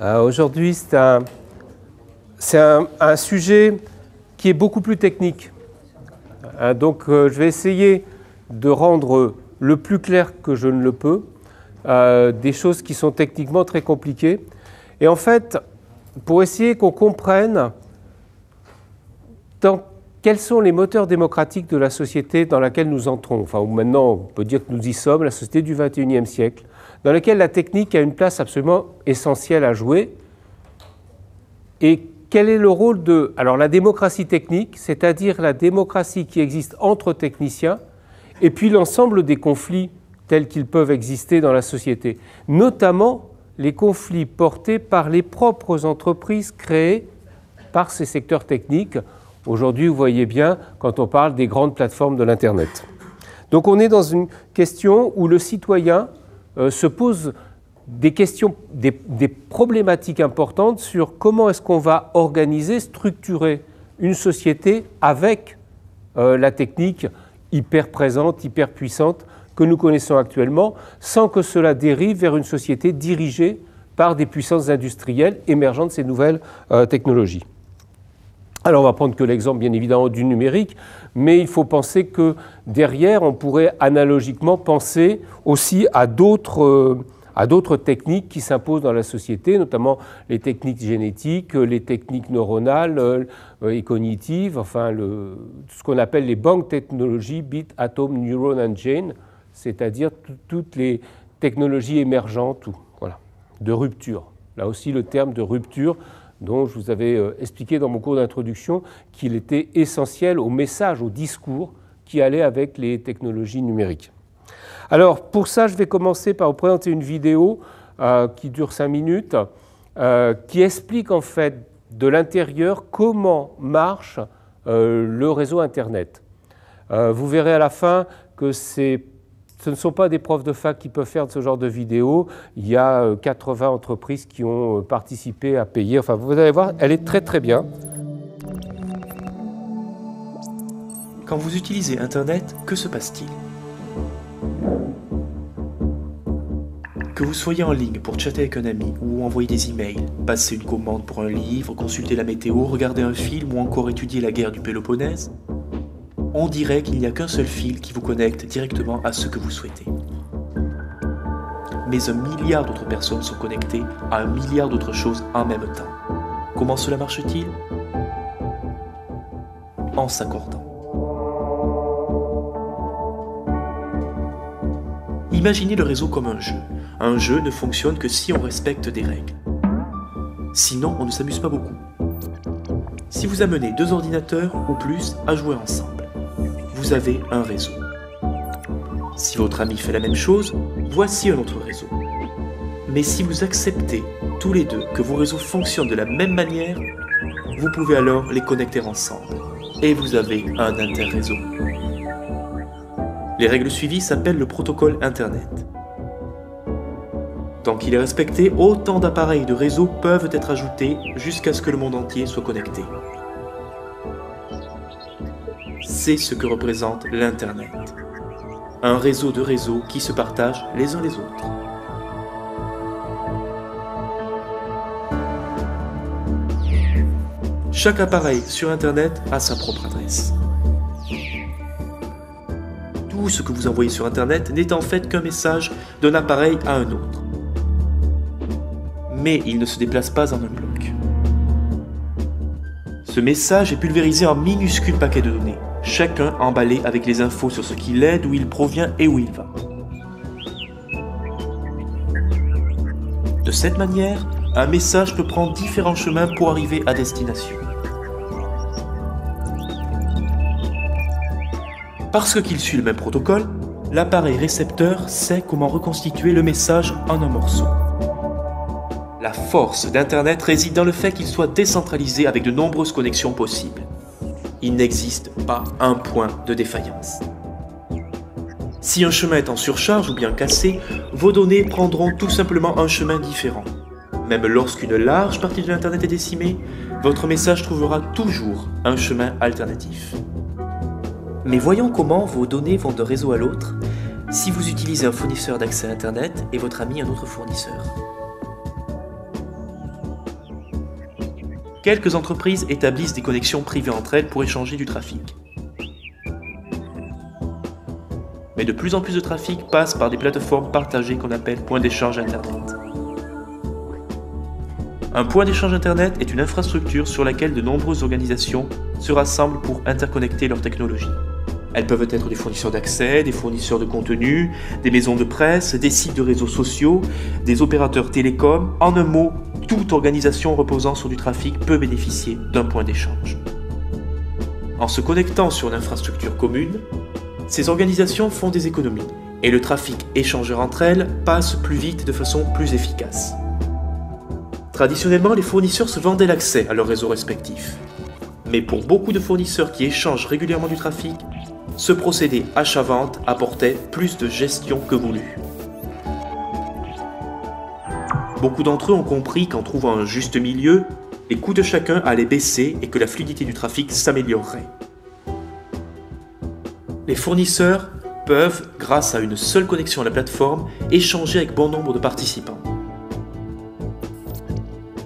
Euh, aujourd'hui, c'est un, un, sujet qui est beaucoup plus technique. Euh, donc, euh, je vais essayer de rendre le plus clair que je ne le peux des choses qui sont techniquement très compliquées. Et en fait, pour essayer qu'on comprenne quels sont les moteurs démocratiques de la société dans laquelle nous entrons Enfin, maintenant, on peut dire que nous y sommes, la société du 21e siècle dans lequel la technique a une place absolument essentielle à jouer. Et quel est le rôle de alors la démocratie technique, c'est-à-dire la démocratie qui existe entre techniciens, et puis l'ensemble des conflits tels qu'ils peuvent exister dans la société, notamment les conflits portés par les propres entreprises créées par ces secteurs techniques. Aujourd'hui, vous voyez bien quand on parle des grandes plateformes de l'Internet. Donc on est dans une question où le citoyen euh, se posent des questions, des, problématiques importantes sur comment est-ce qu'on va organiser, structurer une société avec euh, la technique hyper présente, hyper puissante que nous connaissons actuellement, sans que cela dérive vers une société dirigée par des puissances industrielles émergentes de ces nouvelles euh, technologies. Alors on va prendre que l'exemple bien évidemment du numérique, mais il faut penser que derrière, on pourrait analogiquement penser aussi à d'autres euh, à d'autres techniques qui s'imposent dans la société, notamment les techniques génétiques, euh, les techniques neuronales euh, et cognitives, enfin ce qu'on appelle les banques technologies Bit, Atom, Neuron and Chain, c'est-à-dire toutes les technologies émergentes, voilà, de rupture. Là aussi, le terme de rupture dont je vous avais euh, expliqué dans mon cours d'introduction qu'il était essentiel au message, au discours qui allait avec les technologies numériques. Alors pour ça, je vais commencer par vous présenter une vidéo euh, qui dure 5 minutes, euh, qui explique en fait de l'intérieur comment marche le réseau Internet. vous verrez à la fin que c'est ce ne sont pas des profs de fac qui peuvent faire de ce genre de vidéos. Il y a 80 euh, entreprises qui ont euh, participé à payer. Enfin, vous allez voir, elle est très très bien. Quand vous utilisez Internet, que se passe-t-il Que vous soyez en ligne pour chatter avec un ami ou envoyer des emails, passer une commande pour un livre, consulter la météo, regarder un film ou encore étudier la guerre du Péloponnèse, on dirait qu'il n'y a qu'un seul fil qui vous connecte directement à ce que vous souhaitez. Mais un milliard d'autres personnes sont connectées à un milliard d'autres choses en même temps. Comment cela marche-t-il En s'accordant. Imaginez le réseau comme un jeu. Un jeu ne fonctionne que si on respecte des règles. Sinon, on ne s'amuse pas beaucoup. Si vous amenez deux ordinateurs ou plus à jouer ensemble, vous avez un réseau. Si votre ami fait la même chose, voici un autre réseau. Mais si vous acceptez tous les deux que vos réseaux fonctionnent de la même manière, vous pouvez alors les connecter ensemble et vous avez un interréseau. Les règles suivies s'appellent le protocole Internet. Tant qu'il est respecté, autant d'appareils de réseau peuvent être ajoutés jusqu'à ce que le monde entier soit connecté c'est ce que représente l'Internet. Un réseau de réseaux qui se partagent les uns les autres. Chaque appareil sur Internet a sa propre adresse. Tout ce que vous envoyez sur Internet n'est en fait qu'un message d'un appareil à un autre. Mais il ne se déplace pas en un bloc. Ce message est pulvérisé en minuscules paquets de données chacun emballé avec les infos sur ce qu'il est, d'où il provient et où il va. De cette manière, un message peut prendre différents chemins pour arriver à destination. Parce qu'il suit le même protocole, l'appareil récepteur sait comment reconstituer le message en un morceau. La force d'Internet réside dans le fait qu'il soit décentralisé avec de nombreuses connexions possibles il n'existe pas un point de défaillance. Si un chemin est en surcharge ou bien cassé, vos données prendront tout simplement un chemin différent. Même lorsqu'une large partie de l'Internet est décimée, votre message trouvera toujours un chemin alternatif. Mais voyons comment vos données vont d'un réseau à l'autre si vous utilisez un fournisseur d'accès à Internet et votre ami un autre fournisseur. quelques entreprises établissent des connexions privées entre elles pour échanger du trafic. Mais de plus en plus de trafic passe par des plateformes partagées qu'on appelle points d'échange Internet. Un point d'échange Internet est une infrastructure sur laquelle de nombreuses organisations se rassemblent pour interconnecter leurs technologies. Elles peuvent être des fournisseurs d'accès, des fournisseurs de contenu, des maisons de presse, des sites de réseaux sociaux, des opérateurs télécoms. En un mot, toute organisation reposant sur du trafic peut bénéficier d'un point d'échange. En se connectant sur une infrastructure commune, ces organisations font des économies et le trafic échangeur entre elles passe plus vite et de façon plus efficace. Traditionnellement, les fournisseurs se vendaient l'accès à leurs réseaux respectifs. Mais pour beaucoup de fournisseurs qui échangent régulièrement du trafic, ce procédé achat-vente apportait plus de gestion que voulu. Beaucoup d'entre eux ont compris qu'en trouvant un juste milieu, les coûts de chacun allaient baisser et que la fluidité du trafic s'améliorerait. Les fournisseurs peuvent, grâce à une seule connexion à la plateforme, échanger avec bon nombre de participants.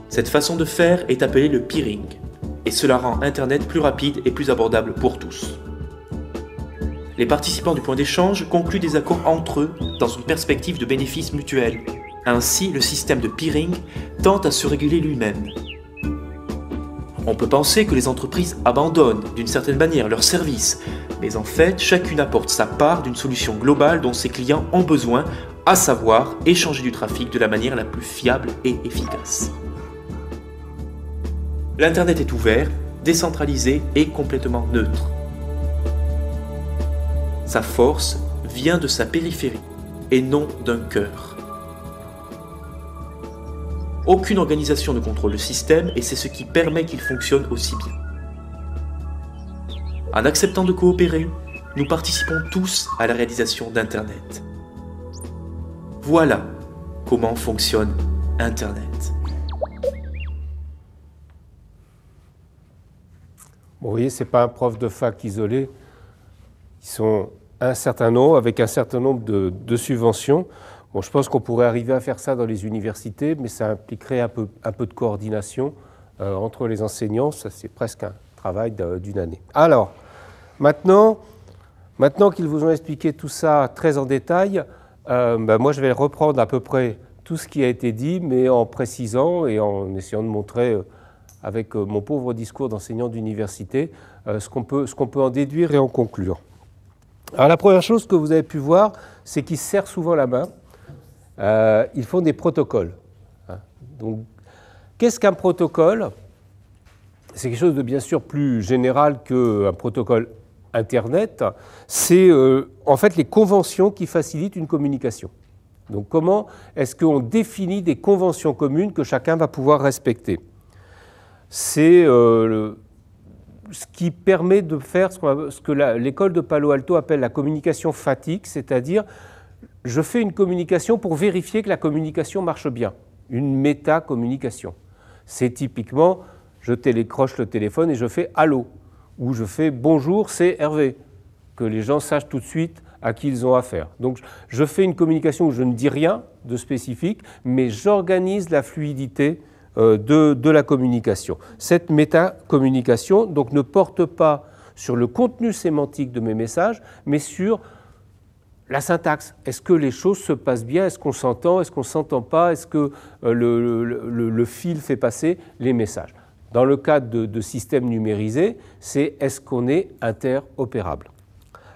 Cette façon de faire est appelée le peering, et cela rend Internet plus rapide et plus abordable pour tous les participants du point d'échange concluent des accords entre eux dans une perspective de bénéfice mutuel. Ainsi, le système de peering tente à se réguler lui-même. On peut penser que les entreprises abandonnent, d'une certaine manière, leurs services, mais en fait, chacune apporte sa part d'une solution globale dont ses clients ont besoin, à savoir échanger du trafic de la manière la plus fiable et efficace. L'Internet est ouvert, décentralisé et complètement neutre. Sa force vient de sa périphérie et non d'un cœur. Aucune organisation ne contrôle le système et c'est ce qui permet qu'il fonctionne aussi bien. En acceptant de coopérer, nous participons tous à la réalisation d'Internet. Voilà comment fonctionne Internet. vous voyez, ce n'est pas un prof de fac isolé. Ils sont un certain nombre, avec un certain nombre de, subventions. Bon, je pense qu'on pourrait arriver à faire ça dans les universités, mais ça impliquerait un peu, de coordination euh, entre les enseignants. Ça, c'est presque un travail d'une année. Alors, maintenant, maintenant qu'ils vous ont expliqué tout ça très en détail, euh, ben, moi, je vais reprendre à peu près tout ce qui a été dit, mais en précisant et en essayant de montrer, euh, avec mon pauvre discours d'enseignant d'université, ce qu'on peut en déduire et en conclure. Alors la première chose que vous avez pu voir, c'est qu'ils serrent souvent la main. Euh, ils font des protocoles. Hein. Donc, qu'est-ce qu'un protocole C'est quelque chose de bien sûr plus général qu'un protocole Internet. C'est euh, en fait les conventions qui facilitent une communication. Donc comment est-ce qu'on définit des conventions communes que chacun va pouvoir respecter C'est euh, ce qui permet de faire ce, que l'école de Palo Alto appelle la communication fatigue, c'est-à-dire je fais une communication pour vérifier que la communication marche bien, une méta-communication. C'est typiquement je télécroche le téléphone et je fais allô, ou je fais bonjour, c'est Hervé, que les gens sachent tout de suite à qui ils ont affaire. Donc je fais une communication où je ne dis rien de spécifique, mais j'organise la fluidité euh, de, la communication. Cette métacommunication donc, ne porte pas sur le contenu sémantique de mes messages, mais sur la syntaxe. Est-ce que les choses se passent bien Est-ce qu'on s'entend Est-ce qu'on ne s'entend pas Est-ce que euh, le, fil fait passer les messages Dans le cadre de, systèmes numérisés, c'est est-ce qu'on est interopérable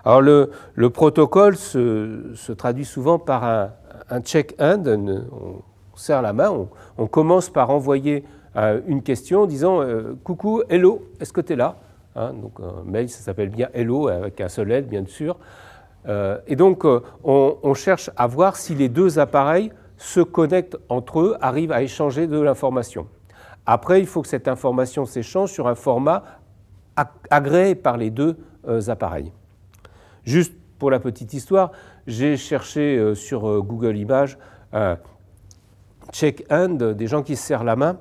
Alors le, protocole se, traduit souvent par un, un check-end, on serre la main, on, commence par envoyer euh, une question en disant euh, Coucou, hello, est-ce que tu es là hein, Donc un mail, ça s'appelle bien hello, avec un seul L, bien sûr. Euh, et donc, on, on, cherche à voir si les deux appareils se connectent entre eux, arrivent à échanger de l'information. Après, il faut que cette information s'échange sur un format agréé par les deux appareils. Juste pour la petite histoire, j'ai cherché sur Google Images Check end des gens qui se serrent la main.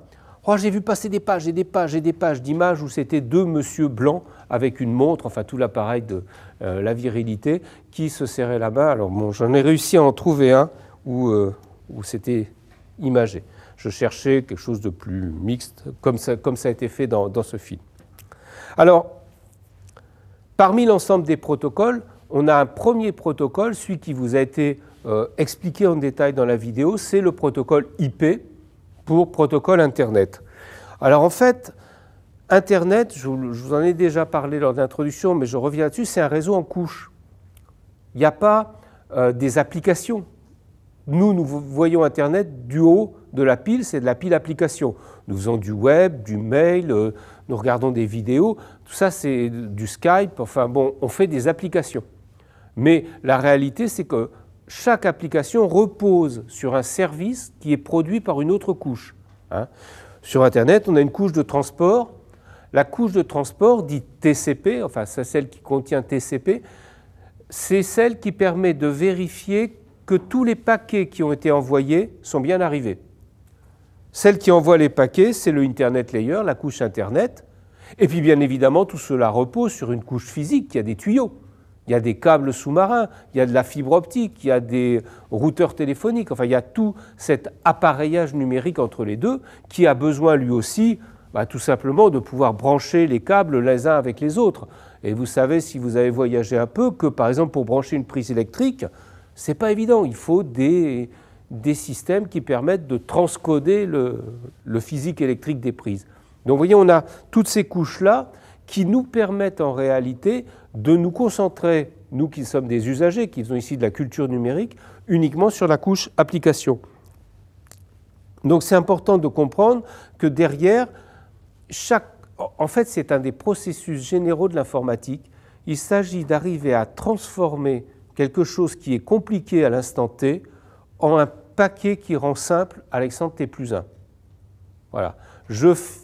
Oh, j'ai vu passer des pages et des pages et des pages d'images où c'était deux monsieur blancs avec une montre, enfin tout l'appareil de euh, la virilité, qui se serraient la main. Alors j'en ai réussi à en trouver un euh, où, c'était imagé. Je cherchais quelque chose de plus mixte, comme ça, a été fait dans, dans ce film. Alors, parmi l'ensemble des protocoles, on a un premier protocole, celui qui vous a été euh, expliqué en détail dans la vidéo, c'est le protocole IP pour protocole Internet. Alors en fait, Internet, je vous en ai déjà parlé lors d'introduction, mais je reviens là-dessus, c'est un réseau en couche. Il n'y a pas euh, des applications. Nous, nous voyons Internet du haut de la pile, c'est de la pile application. Nous faisons du web, du mail, euh, nous regardons des vidéos, tout ça c'est du Skype, enfin bon, on fait des applications. Mais la réalité, c'est que chaque application repose sur un service qui est produit par une autre couche. Hein. sur Internet, on a une couche de transport. La couche de transport, dite TCP, enfin c'est celle qui contient TCP, c'est celle qui permet de vérifier que tous les paquets qui ont été envoyés sont bien arrivés. Celle qui envoie les paquets, c'est le Internet Layer, la couche Internet. Et puis bien évidemment, tout cela repose sur une couche physique qui a des tuyaux. Il y a des câbles sous-marins, il y a de la fibre optique, il y a des routeurs téléphoniques, enfin il y a tout cet appareillage numérique entre les deux qui a besoin lui aussi bah, tout simplement de pouvoir brancher les câbles les uns avec les autres. Et vous savez, si vous avez voyagé un peu, que par exemple pour brancher une prise électrique, n'est pas évident. Il faut des, des systèmes qui permettent de transcoder le, le physique électrique des prises. Donc vous voyez, on a toutes ces couches-là qui nous permettent en réalité de nous concentrer, nous qui sommes des usagers, qui faisons ici de la culture numérique, uniquement sur la couche application. Donc c'est important de comprendre que derrière, chaque... en fait c'est un des processus généraux de l'informatique. Il s'agit d'arriver à transformer quelque chose qui est compliqué à l'instant T en un paquet qui rend simple à l'instant T plus 1. Voilà.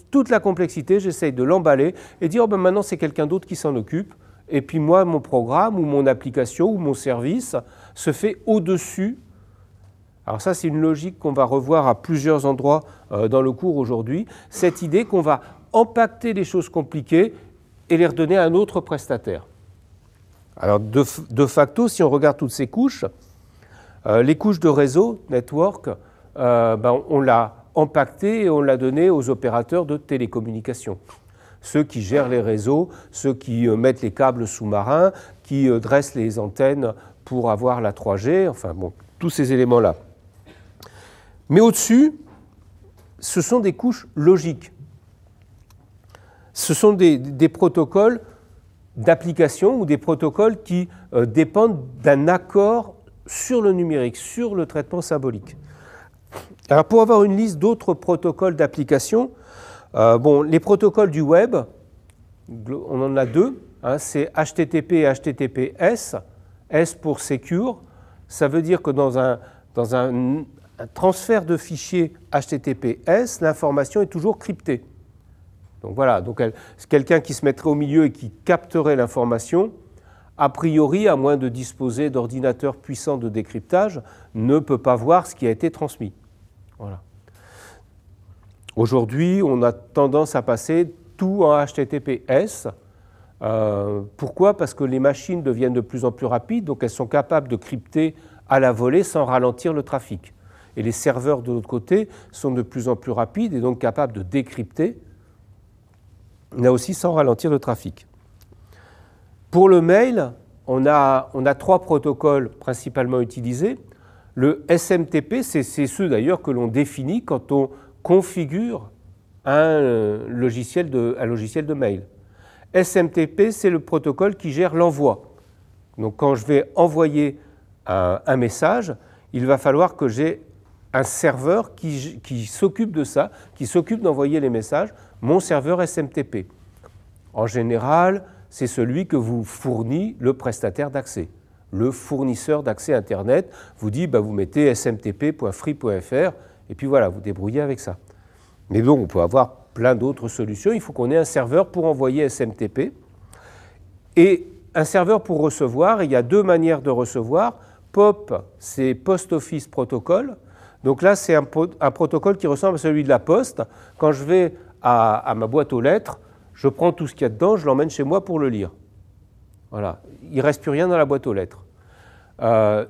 toute la complexité, j'essaye de l'emballer et dire oh ben, maintenant c'est quelqu'un d'autre qui s'en occupe. Et puis moi, mon programme ou mon application ou mon service se fait au-dessus. Alors ça, c'est une logique qu'on va revoir à plusieurs endroits euh, dans le cours aujourd'hui. Cette idée qu'on va empacter les choses compliquées et les redonner à un autre prestataire. Alors de, facto, si on regarde toutes ces couches, euh, les couches de réseau, network, euh, ben, on l'a empacté et on l'a donné aux opérateurs de télécommunications ceux qui gèrent les réseaux, ceux qui euh, mettent les câbles sous-marins, qui euh, dressent les antennes pour avoir la 3G, enfin bon, tous ces éléments-là. Mais au-dessus, ce sont des couches logiques. Ce sont des, protocoles d'application ou des protocoles qui euh, dépendent d'un accord sur le numérique, sur le traitement symbolique. Alors pour avoir une liste d'autres protocoles d'application, euh, bon, les protocoles du web, on en a deux. Hein, c'est HTTP et HTTPS. S pour Secure. Ça veut dire que dans un, transfert de fichiers HTTPS, l'information est toujours cryptée. Donc voilà, donc quelqu'un qui se mettrait au milieu et qui capterait l'information, a priori, à moins de disposer d'ordinateurs puissants de décryptage, ne peut pas voir ce qui a été transmis. Voilà. Aujourd'hui, on a tendance à passer tout en HTTPS. Euh, pourquoi Parce que les machines deviennent de plus en plus rapides, donc elles sont capables de crypter à la volée sans ralentir le trafic. Et les serveurs de l'autre côté sont de plus en plus rapides et donc capables de décrypter, là aussi sans ralentir le trafic. Pour le mail, on a, on a trois protocoles principalement utilisés. Le SMTP, c'est ceux d'ailleurs que l'on définit quand on configure un euh, logiciel de, un logiciel de mail. SMTP, c'est le protocole qui gère l'envoi. Donc quand je vais envoyer un, message, il va falloir que j'ai un serveur qui, s'occupe de ça, qui s'occupe d'envoyer les messages, mon serveur SMTP. En général, c'est celui que vous fournit le prestataire d'accès. Le fournisseur d'accès Internet vous dit, bah, vous mettez smtp.free.fr, et puis voilà, vous débrouillez avec ça. Mais bon, on peut avoir plein d'autres solutions. Il faut qu'on ait un serveur pour envoyer SMTP et un serveur pour recevoir. il y a deux manières de recevoir. POP, c'est Post Office Protocol. Donc là, c'est un, protocole qui ressemble à celui de la Poste. Quand je vais à, ma boîte aux lettres, je prends tout ce qu'il y a dedans, je l'emmène chez moi pour le lire. Voilà. Il ne reste plus rien dans la boîte aux lettres. Euh,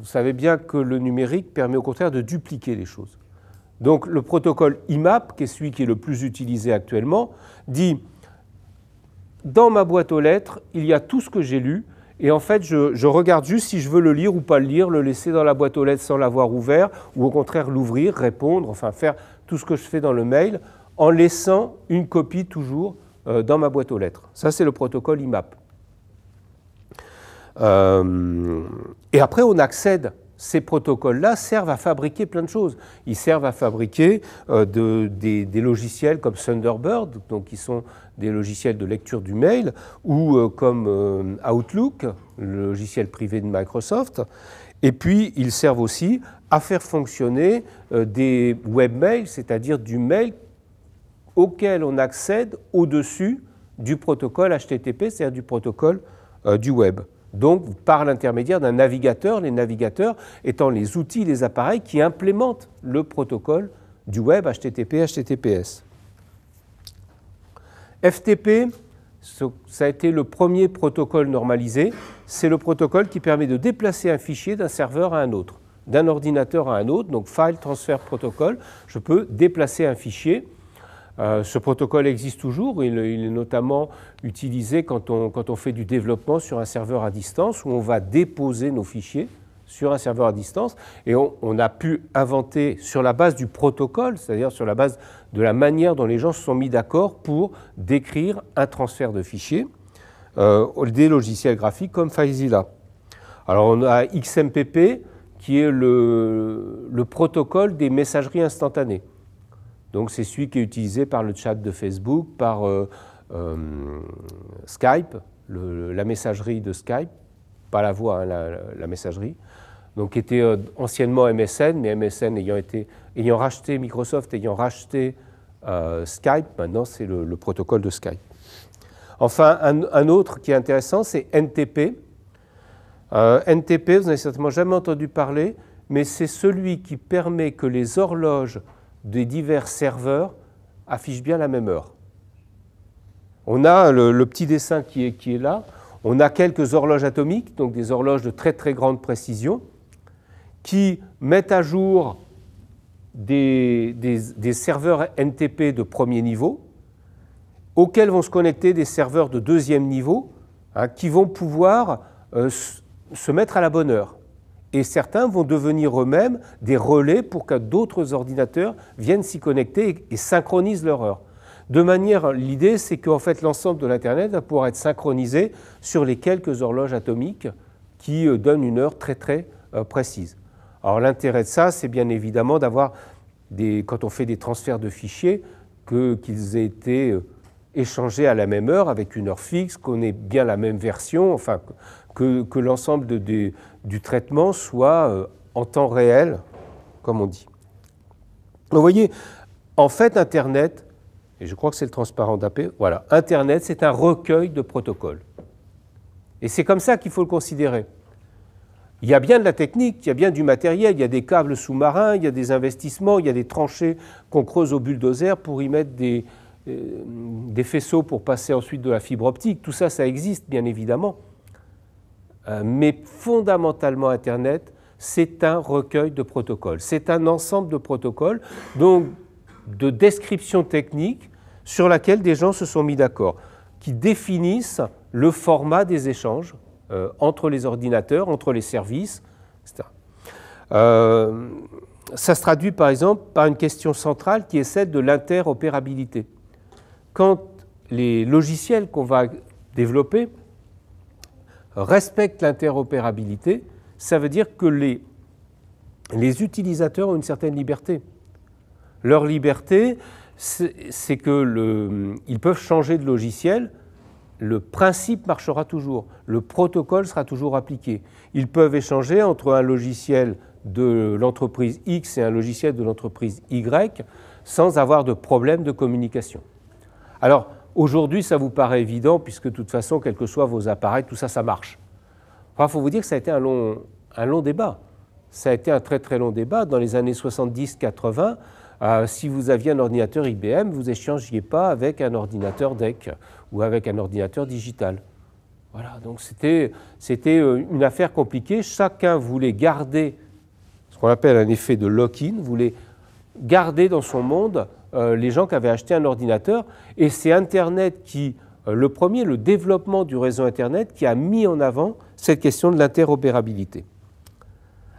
vous savez bien que le numérique permet au contraire de dupliquer les choses. Donc le protocole IMAP, qui est celui qui est le plus utilisé actuellement, dit dans ma boîte aux lettres, il y a tout ce que j'ai lu, et en fait, je, regarde juste si je veux le lire ou pas le lire, le laisser dans la boîte aux lettres sans l'avoir ouvert, ou au contraire l'ouvrir, répondre, enfin faire tout ce que je fais dans le mail, en laissant une copie toujours euh, dans ma boîte aux lettres. Ça, c'est le protocole IMAP. Euh, et après, on accède. Ces protocoles-là servent à fabriquer plein de choses. Ils servent à fabriquer euh, des, logiciels comme Thunderbird, donc qui sont des logiciels de lecture du mail, ou euh, comme Outlook, le logiciel privé de Microsoft. Et puis, ils servent aussi à faire fonctionner des webmails, c'est-à-dire du mail auquel on accède au-dessus du protocole HTTP, c'est-à-dire du protocole du web. Donc, par l'intermédiaire d'un navigateur, les navigateurs étant les outils, les appareils qui implémentent le protocole du web HTTP, HTTPS. FTP, ça a été le premier protocole normalisé. C'est le protocole qui permet de déplacer un fichier d'un serveur à un autre, d'un ordinateur à un autre, donc File Transfer Protocol. Je peux déplacer un fichier euh, ce protocole existe toujours, il, est notamment utilisé quand on, fait du développement sur un serveur à distance où on va déposer nos fichiers sur un serveur à distance et on, a pu inventer sur la base du protocole, c'est-à-dire sur la base de la manière dont les gens se sont mis d'accord pour décrire un transfert de fichiers, euh, des logiciels graphiques comme FileZilla. Alors on a XMPP qui est le protocole des messageries instantanées. Donc c'est celui qui est utilisé par le chat de Facebook, par euh, euh, Skype, la messagerie de Skype, pas la voix, hein, la, messagerie, donc qui était euh, anciennement MSN, mais MSN ayant, été, ayant racheté Microsoft, ayant racheté Skype, maintenant c'est le, protocole de Skype. Enfin, un autre qui est intéressant, c'est NTP. NTP, vous n'avez certainement jamais entendu parler, mais c'est celui qui permet que les horloges des divers serveurs affichent bien la même heure. On a le, petit dessin qui est, qui est là, on a quelques horloges atomiques, donc des horloges de très très grande précision, qui mettent à jour des, serveurs NTP de premier niveau, auxquels vont se connecter des serveurs de deuxième niveau, hein, qui vont pouvoir euh, se mettre à la bonne heure et certains vont devenir eux-mêmes des relais pour que d'autres ordinateurs viennent s'y connecter et, synchronisent leur heure. De manière, l'idée, c'est qu'en fait, l'ensemble de l'Internet va pouvoir être synchronisé sur les quelques horloges atomiques qui euh, donnent une heure très très euh, précise. Alors l'intérêt de ça, c'est bien évidemment d'avoir, des, quand on fait des transferts de fichiers, que, qu'ils aient été euh, échangés à la même heure, avec une heure fixe, qu'on ait bien la même version, enfin que, l'ensemble des... de, du traitement soit euh, en temps réel, comme on dit. Vous voyez, en fait, Internet, et je crois que c'est le transparent d'AP, voilà, Internet, c'est un recueil de protocoles. Et c'est comme ça qu'il faut le considérer. Il y a bien de la technique, il y a bien du matériel, il y a des câbles sous-marins, il y a des investissements, il y a des tranchées qu'on creuse au bulldozer pour y mettre des, euh, des faisceaux pour passer ensuite de la fibre optique. Tout ça, ça existe, bien évidemment. Euh, mais fondamentalement, Internet, c'est un recueil de protocoles, c'est un ensemble de protocoles, donc de descriptions techniques sur laquelle des gens se sont mis d'accord, qui définissent le format des échanges euh, entre les ordinateurs, entre les services, etc. Euh, ça se traduit par exemple par une question centrale qui est celle de l'interopérabilité. Quand les logiciels qu'on va développer respecte l'interopérabilité, ça veut dire que les, les utilisateurs ont une certaine liberté. Leur liberté, c'est que ils peuvent changer de logiciel, le principe marchera toujours, le protocole sera toujours appliqué. Ils peuvent échanger entre un logiciel de l'entreprise X et un logiciel de l'entreprise Y sans avoir de problème de communication. Alors, Aujourd'hui, ça vous paraît évident, puisque de toute façon, quels que soient vos appareils, tout ça, ça marche. Enfin, il faut vous dire que ça a été un long, un long débat. Ça a été un très très long débat. Dans les années 70-80, euh, si vous aviez un ordinateur IBM, vous échangiez pas avec un ordinateur DEC ou avec un ordinateur digital. Voilà, donc c'était euh, une affaire compliquée. Chacun voulait garder ce qu'on appelle un effet de lock-in, voulait garder dans son monde euh, les gens qui avaient acheté un ordinateur. Et c'est Internet qui, euh, le premier, le développement du réseau Internet, qui a mis en avant cette question de l'interopérabilité.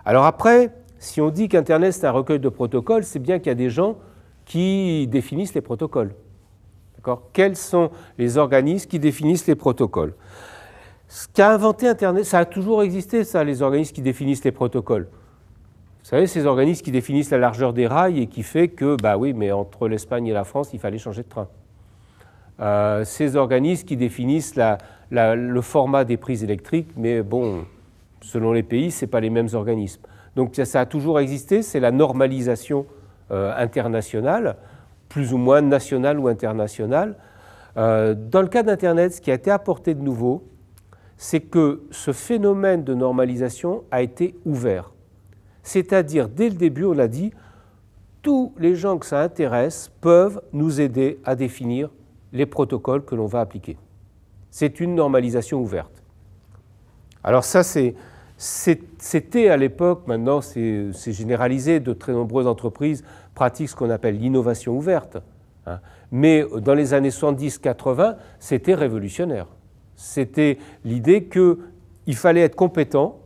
Alors après, si on dit qu'Internet c'est un recueil de protocoles, c'est bien qu'il y a des gens qui définissent les protocoles. D'accord Quels sont les organismes qui définissent les protocoles Ce qu'a inventé Internet, ça a toujours existé, ça, les organismes qui définissent les protocoles. Vous savez, ces organismes qui définissent la largeur des rails et qui fait que, bah oui, mais entre l'Espagne et la France, il fallait changer de train. Euh, ces organismes qui définissent le format des prises électriques, mais bon, selon les pays, ce pas les mêmes organismes. Donc ça, a toujours existé, c'est la normalisation euh, internationale, plus ou moins nationale ou internationale. Euh, dans le cas d'Internet, ce qui a été apporté de nouveau, c'est que ce phénomène de normalisation a été ouvert. C'est-à-dire, dès le début, on l'a dit, tous les gens que ça intéresse peuvent nous aider à définir les protocoles que l'on va appliquer. C'est une normalisation ouverte. Alors ça, c'était à l'époque, maintenant c'est généralisé, de très nombreuses entreprises pratiquent ce qu'on appelle l'innovation ouverte. Hein. Mais dans les années 70-80, c'était révolutionnaire. C'était l'idée qu'il fallait être compétent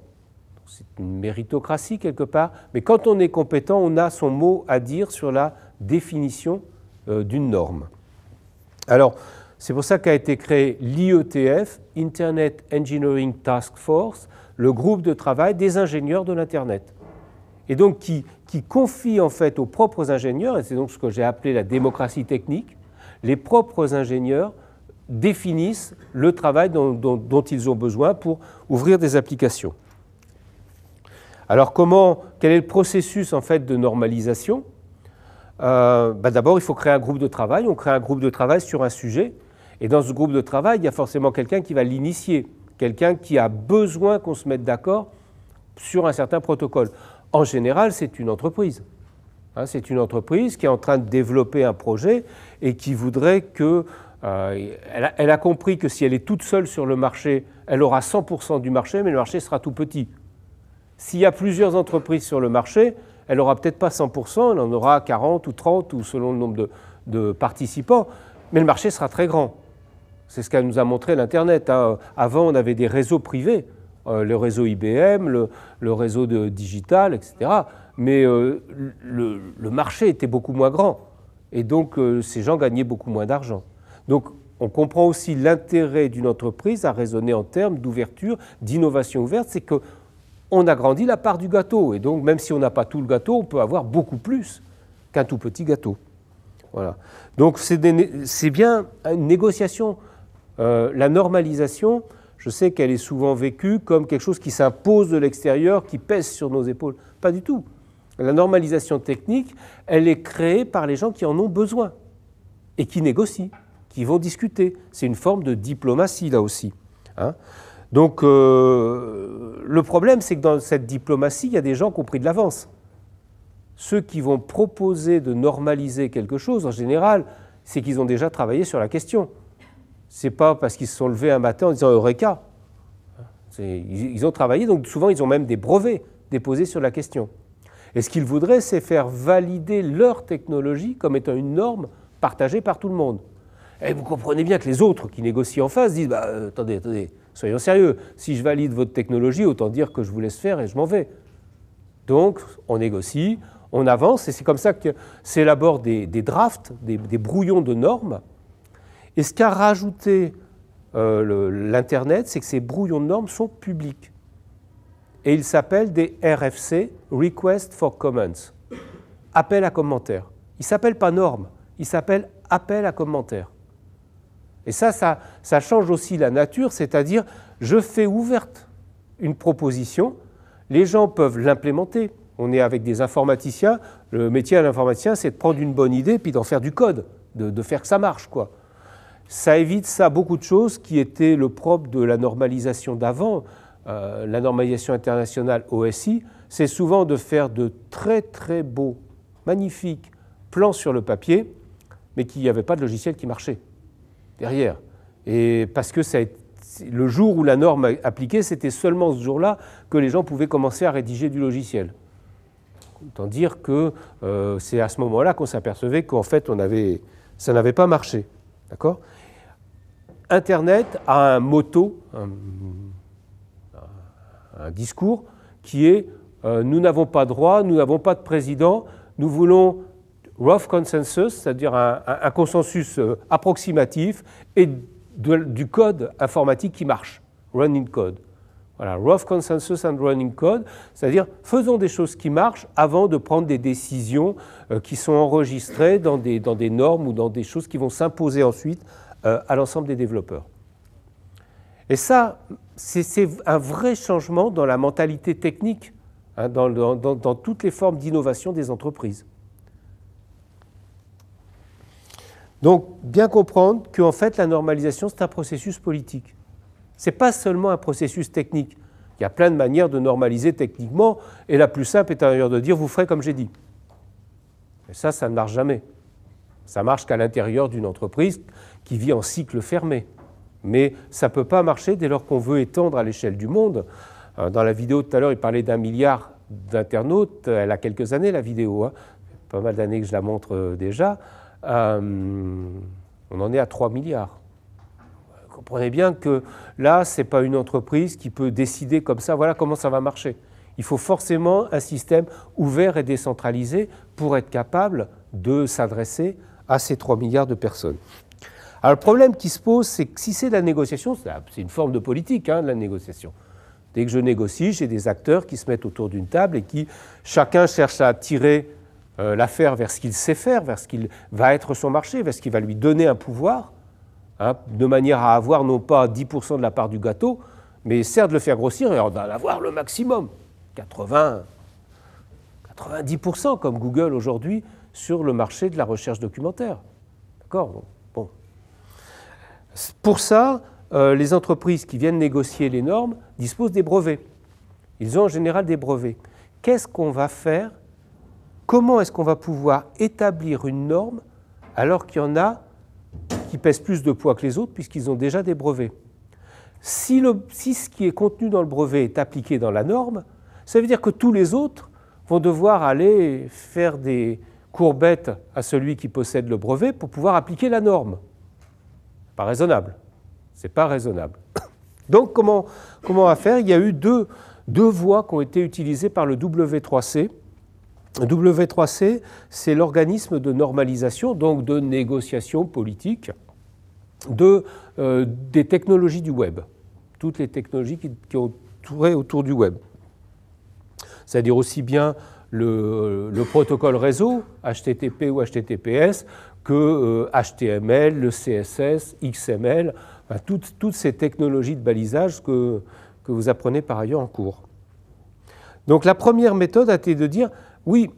c'est une méritocratie quelque part, mais quand on est compétent, on a son mot à dire sur la définition euh, d'une norme. Alors, c'est pour ça qu'a été créé l'IETF, Internet Engineering Task Force, le groupe de travail des ingénieurs de l'Internet. Et donc qui, confie en fait aux propres ingénieurs, et c'est donc ce que j'ai appelé la démocratie technique, les propres ingénieurs définissent le travail dont ils ont besoin pour ouvrir des applications. Alors comment, quel est le processus en fait de normalisation euh, bah, D'abord, il faut créer un groupe de travail. On crée un groupe de travail sur un sujet. Et dans ce groupe de travail, il y a forcément quelqu'un qui va l'initier, quelqu'un qui a besoin qu'on se mette d'accord sur un certain protocole. En général, c'est une entreprise. Hein, c'est une entreprise qui est en train de développer un projet et qui voudrait que... Euh, elle a compris que si elle est toute seule sur le marché, elle aura 100% du marché, mais le marché sera tout petit s'il y a plusieurs entreprises sur le marché, elle n'aura peut-être pas 100%, elle en aura 40 ou 30, ou selon le nombre de, participants, mais le marché sera très grand. C'est ce qu'a nous a montré l'Internet. Hein. Avant, on avait des réseaux privés, euh, le réseau IBM, le, réseau de digital, etc. Mais euh, le, marché était beaucoup moins grand. Et donc, euh, ces gens gagnaient beaucoup moins d'argent. Donc, on comprend aussi l'intérêt d'une entreprise à raisonner en termes d'ouverture, d'innovation ouverte. C'est que on agrandit la part du gâteau. Et donc, même si on n'a pas tout le gâteau, on peut avoir beaucoup plus qu'un tout petit gâteau. Voilà. Donc, c'est bien une négociation. Euh, la normalisation, je sais qu'elle est souvent vécue comme quelque chose qui s'impose de l'extérieur, qui pèse sur nos épaules. Pas du tout. La normalisation technique, elle est créée par les gens qui en ont besoin et qui négocient, qui vont discuter. C'est une forme de diplomatie, là aussi. Hein. Donc, euh, le problème, c'est que dans cette diplomatie, il y a des gens qui ont pris de l'avance. Ceux qui vont proposer de normaliser quelque chose, en général, c'est qu'ils ont déjà travaillé sur la question. n'est pas parce qu'ils se sont levés un matin en disant Eureka. Ils ont travaillé, donc souvent ils ont même des brevets déposés sur la question. Et ce qu'ils voudraient, c'est faire valider leur technologie comme étant une norme partagée par tout le monde. Et vous comprenez bien que les autres qui négocient en face disent bah, euh, Attendez, attendez, soyons sérieux, si je valide votre technologie, autant dire que je vous laisse faire et je m'en vais. Donc, on négocie, on avance, et c'est comme ça que s'élaborent des, drafts, des, brouillons de normes. Et ce qu'a rajouté euh, l'Internet, c'est que ces brouillons de normes sont publics. Et ils s'appellent des RFC, Request for Comments, appel à commentaires. Ils ne s'appellent pas normes, ils s'appellent appel à commentaires. Et ça, ça, change aussi la nature, c'est-à-dire je fais ouverte une proposition, les gens peuvent l'implémenter. On est avec des informaticiens, le métier à l'informaticien, c'est de prendre une bonne idée puis d'en faire du code, de, faire que ça marche, quoi. Ça évite ça beaucoup de choses qui étaient le propre de la normalisation d'avant. Euh, la normalisation internationale OSI, c'est souvent de faire de très très beaux, magnifiques plans sur le papier, mais qu'il n'y avait pas de logiciel qui marchait derrière. Et parce que ça le jour où la norme appliquée, c'était seulement ce jour-là que les gens pouvaient commencer à rédiger du logiciel. Autant dire que euh, c'est à ce moment-là qu'on s'apercevait qu'en fait, on avait, ça n'avait pas marché. D'accord Internet a un motto, un, discours qui est euh, Nous n'avons pas droit, nous n'avons pas de président, nous voulons rough consensus, c'est-à-dire un, consensus euh, approximatif, et du code informatique qui marche, running code. Voilà, rough consensus and running code, c'est-à-dire faisons des choses qui marchent avant de prendre des décisions euh, qui sont enregistrées dans des, dans des normes ou dans des choses qui vont s'imposer ensuite euh, à l'ensemble des développeurs. Et ça, c'est un vrai changement dans la mentalité technique, hein, dans, dans toutes les formes d'innovation des entreprises. Donc, bien comprendre qu'en fait, la normalisation, c'est un processus politique. Ce n'est pas seulement un processus technique. Il y a plein de manières de normaliser techniquement, et la plus simple est d'ailleurs de dire vous ferez comme j'ai dit. Mais ça, ça ne marche jamais. Ça marche qu'à l'intérieur d'une entreprise qui vit en cycle fermé. Mais ça ne peut pas marcher dès lors qu'on veut étendre à l'échelle du monde. Euh, dans la vidéo tout à l'heure, il parlait d'un milliard d'internautes. Elle a quelques années, la vidéo. Hein. Pas mal d'années que je la montre euh, déjà. Euh, on en est à 3 milliards. comprenez bien que là, ce n'est pas une entreprise qui peut décider comme ça, voilà comment ça va marcher. Il faut forcément un système ouvert et décentralisé pour être capable de s'adresser à ces 3 milliards de personnes. Alors le problème qui se pose, c'est que si c'est de la négociation, c'est une forme de politique, hein, de la négociation. Dès que je négocie, j'ai des acteurs qui se mettent autour d'une table et qui chacun cherche à tirer euh, l'affaire vers ce qu'il sait faire, vers ce qu'il va être son marché, vers ce qui va lui donner un pouvoir, hein, de manière à avoir non pas 10% de la part du gâteau, mais certes de le faire grossir et en avoir le maximum, 80, 90% comme Google aujourd'hui sur le marché de la recherche documentaire. D'accord bon. Pour ça, euh, les entreprises qui viennent négocier les normes disposent des brevets. Ils ont en général des brevets. Qu'est-ce qu'on va faire Comment est-ce qu'on va pouvoir établir une norme alors qu'il y en a qui pèsent plus de poids que les autres puisqu'ils ont déjà des brevets si, ce qui est contenu dans le brevet est appliqué dans la norme, ça veut dire que tous les autres vont devoir aller faire des courbettes à celui qui possède le brevet pour pouvoir appliquer la norme. Pas raisonnable. C'est pas raisonnable. Donc comment, comment à faire Il y a eu deux, deux voies qui ont été utilisées par le W3C W3C, c'est l'organisme de normalisation, donc de négociation politique, de, euh, des technologies du web, toutes les technologies qui, ont tourné autour du web. C'est-à-dire aussi bien le, protocole réseau, HTTP ou HTTPS, que HTML, euh, le CSS, XML, toutes, ces technologies de balisage que, que vous apprenez par ailleurs en cours. Donc la première méthode a été de dire oui,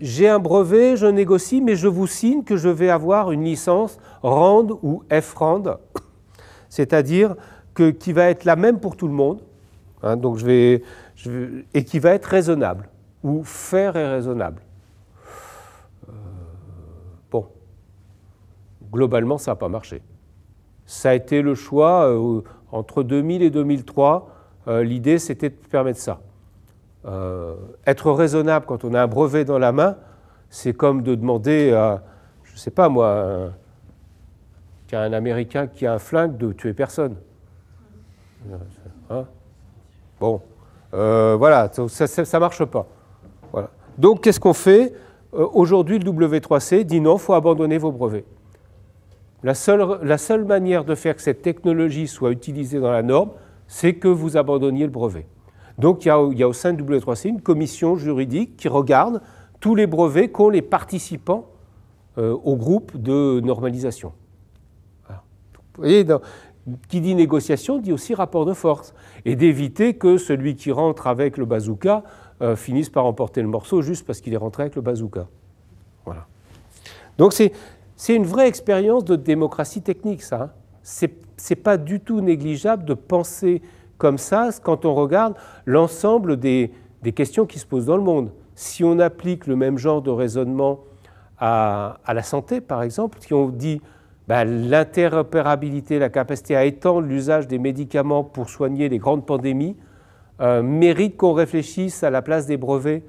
j'ai un brevet, je négocie, mais je vous signe que je vais avoir une licence RAND ou FRAND, c'est-à-dire que qui va être la même pour tout le monde, hein, donc je vais, et qui va être raisonnable, ou faire et raisonnable. Euh, bon, globalement, ça n'a pas marché. Ça a été le choix euh, entre 2000 et 2003. Euh, l'idée, c'était de permettre ça. Euh, être raisonnable quand on a un brevet dans la main, c'est comme de demander à, je ne sais pas moi, qu'un un Américain qui a un flingue de tuer personne. Hein bon, euh, voilà, ça ne marche pas. Donc qu'est-ce qu'on fait euh, Aujourd'hui, le W3C dit non, il faut abandonner vos brevets. La seule, la seule manière de faire que cette technologie soit utilisée dans la norme, c'est que vous abandonniez le brevet. Donc il y, a, au sein de W3C une commission juridique qui regarde tous les brevets qu'ont les participants euh, au groupe de normalisation. Vous voyez, qui dit négociation dit aussi rapport de force, et d'éviter que celui qui rentre avec le bazooka euh, finisse par emporter le morceau juste parce qu'il est rentré avec le bazooka. Voilà. Donc c'est, une vraie expérience de démocratie technique, ça. Hein. Ce C'est, pas du tout négligeable de penser comme ça quand on regarde l'ensemble des, questions qui se posent dans le monde. Si on applique le même genre de raisonnement à, la santé, par exemple, si on dit bah, l'interopérabilité, la capacité à étendre l'usage des médicaments pour soigner les grandes pandémies, euh, mérite qu'on réfléchisse à la place des brevets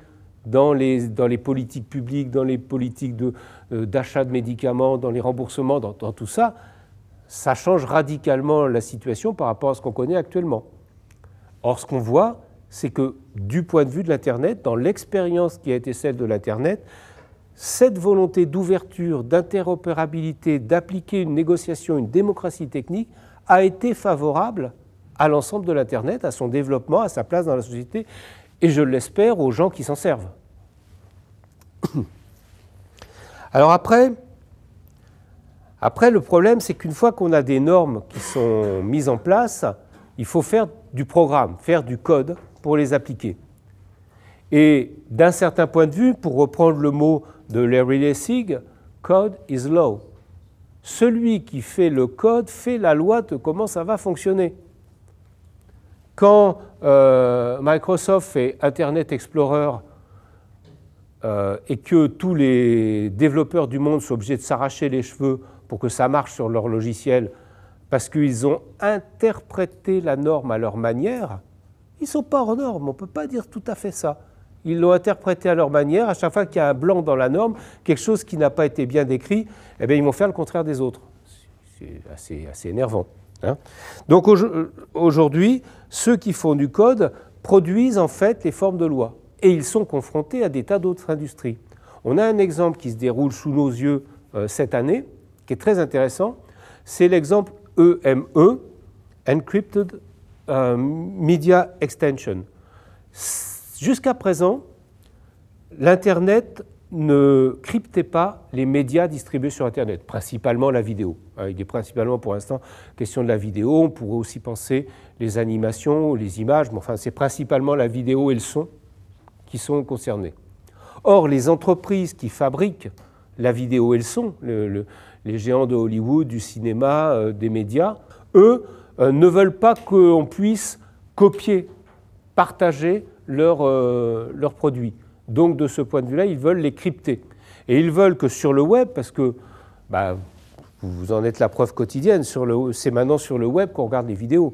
dans les, politiques publiques, dans les politiques euh, d'achat de, médicaments, dans les remboursements, dans tout ça, ça change radicalement la situation par rapport à ce qu'on connaît actuellement. Or, ce qu'on voit, c'est que du point de vue de l'Internet, dans l'expérience qui a été celle de l'Internet, cette volonté d'ouverture, d'interopérabilité, d'appliquer une négociation, une démocratie technique, a été favorable à l'ensemble de l'Internet, à son développement, à sa place dans la société, et je l'espère aux gens qui s'en servent. Alors après, après le problème, c'est qu'une fois qu'on a des normes qui sont mises en place, il faut faire du programme, faire du code pour les appliquer. Et d'un certain point de vue, pour reprendre le mot de Larry Lessig, code is law. Celui qui fait le code fait la loi de comment ça va fonctionner. Quand euh, Microsoft fait Internet Explorer euh, et que tous les développeurs du monde sont obligés de s'arracher les cheveux pour que ça marche sur leur logiciel parce qu'ils ont interprété la norme à leur manière, ils ne sont pas hors norme, on ne peut pas dire tout à fait ça. Ils l'ont interprété à leur manière, à chaque fois qu'il y a un blanc dans la norme, quelque chose qui n'a pas été bien décrit, eh bien, ils vont faire le contraire des autres. C'est assez, énervant. Hein. Donc aujourd'hui, ceux qui font du code produisent en fait les formes de loi. Et ils sont confrontés à des tas d'autres industries. On a un exemple qui se déroule sous nos yeux euh, cette année, qui est très intéressant. C'est l'exemple EME, e, Encrypted euh, Media Extension. Jusqu'à présent, l'Internet ne cryptait pas les médias distribués sur Internet, principalement la vidéo. Hein. Il est principalement pour l'instant question de la vidéo, on pourrait aussi penser les animations, les images, mais enfin c'est principalement la vidéo et le son qui sont concernés. Or, les entreprises qui fabriquent la vidéo et le son, les géants de Hollywood, du cinéma, euh, des médias, eux euh, ne veulent pas qu'on puisse copier, partager euh, leurs produits. Donc de ce point de vue-là, ils veulent les crypter. Et ils veulent que sur le web, parce que bah, vous en êtes la preuve quotidienne, c'est maintenant sur le web qu'on regarde les vidéos.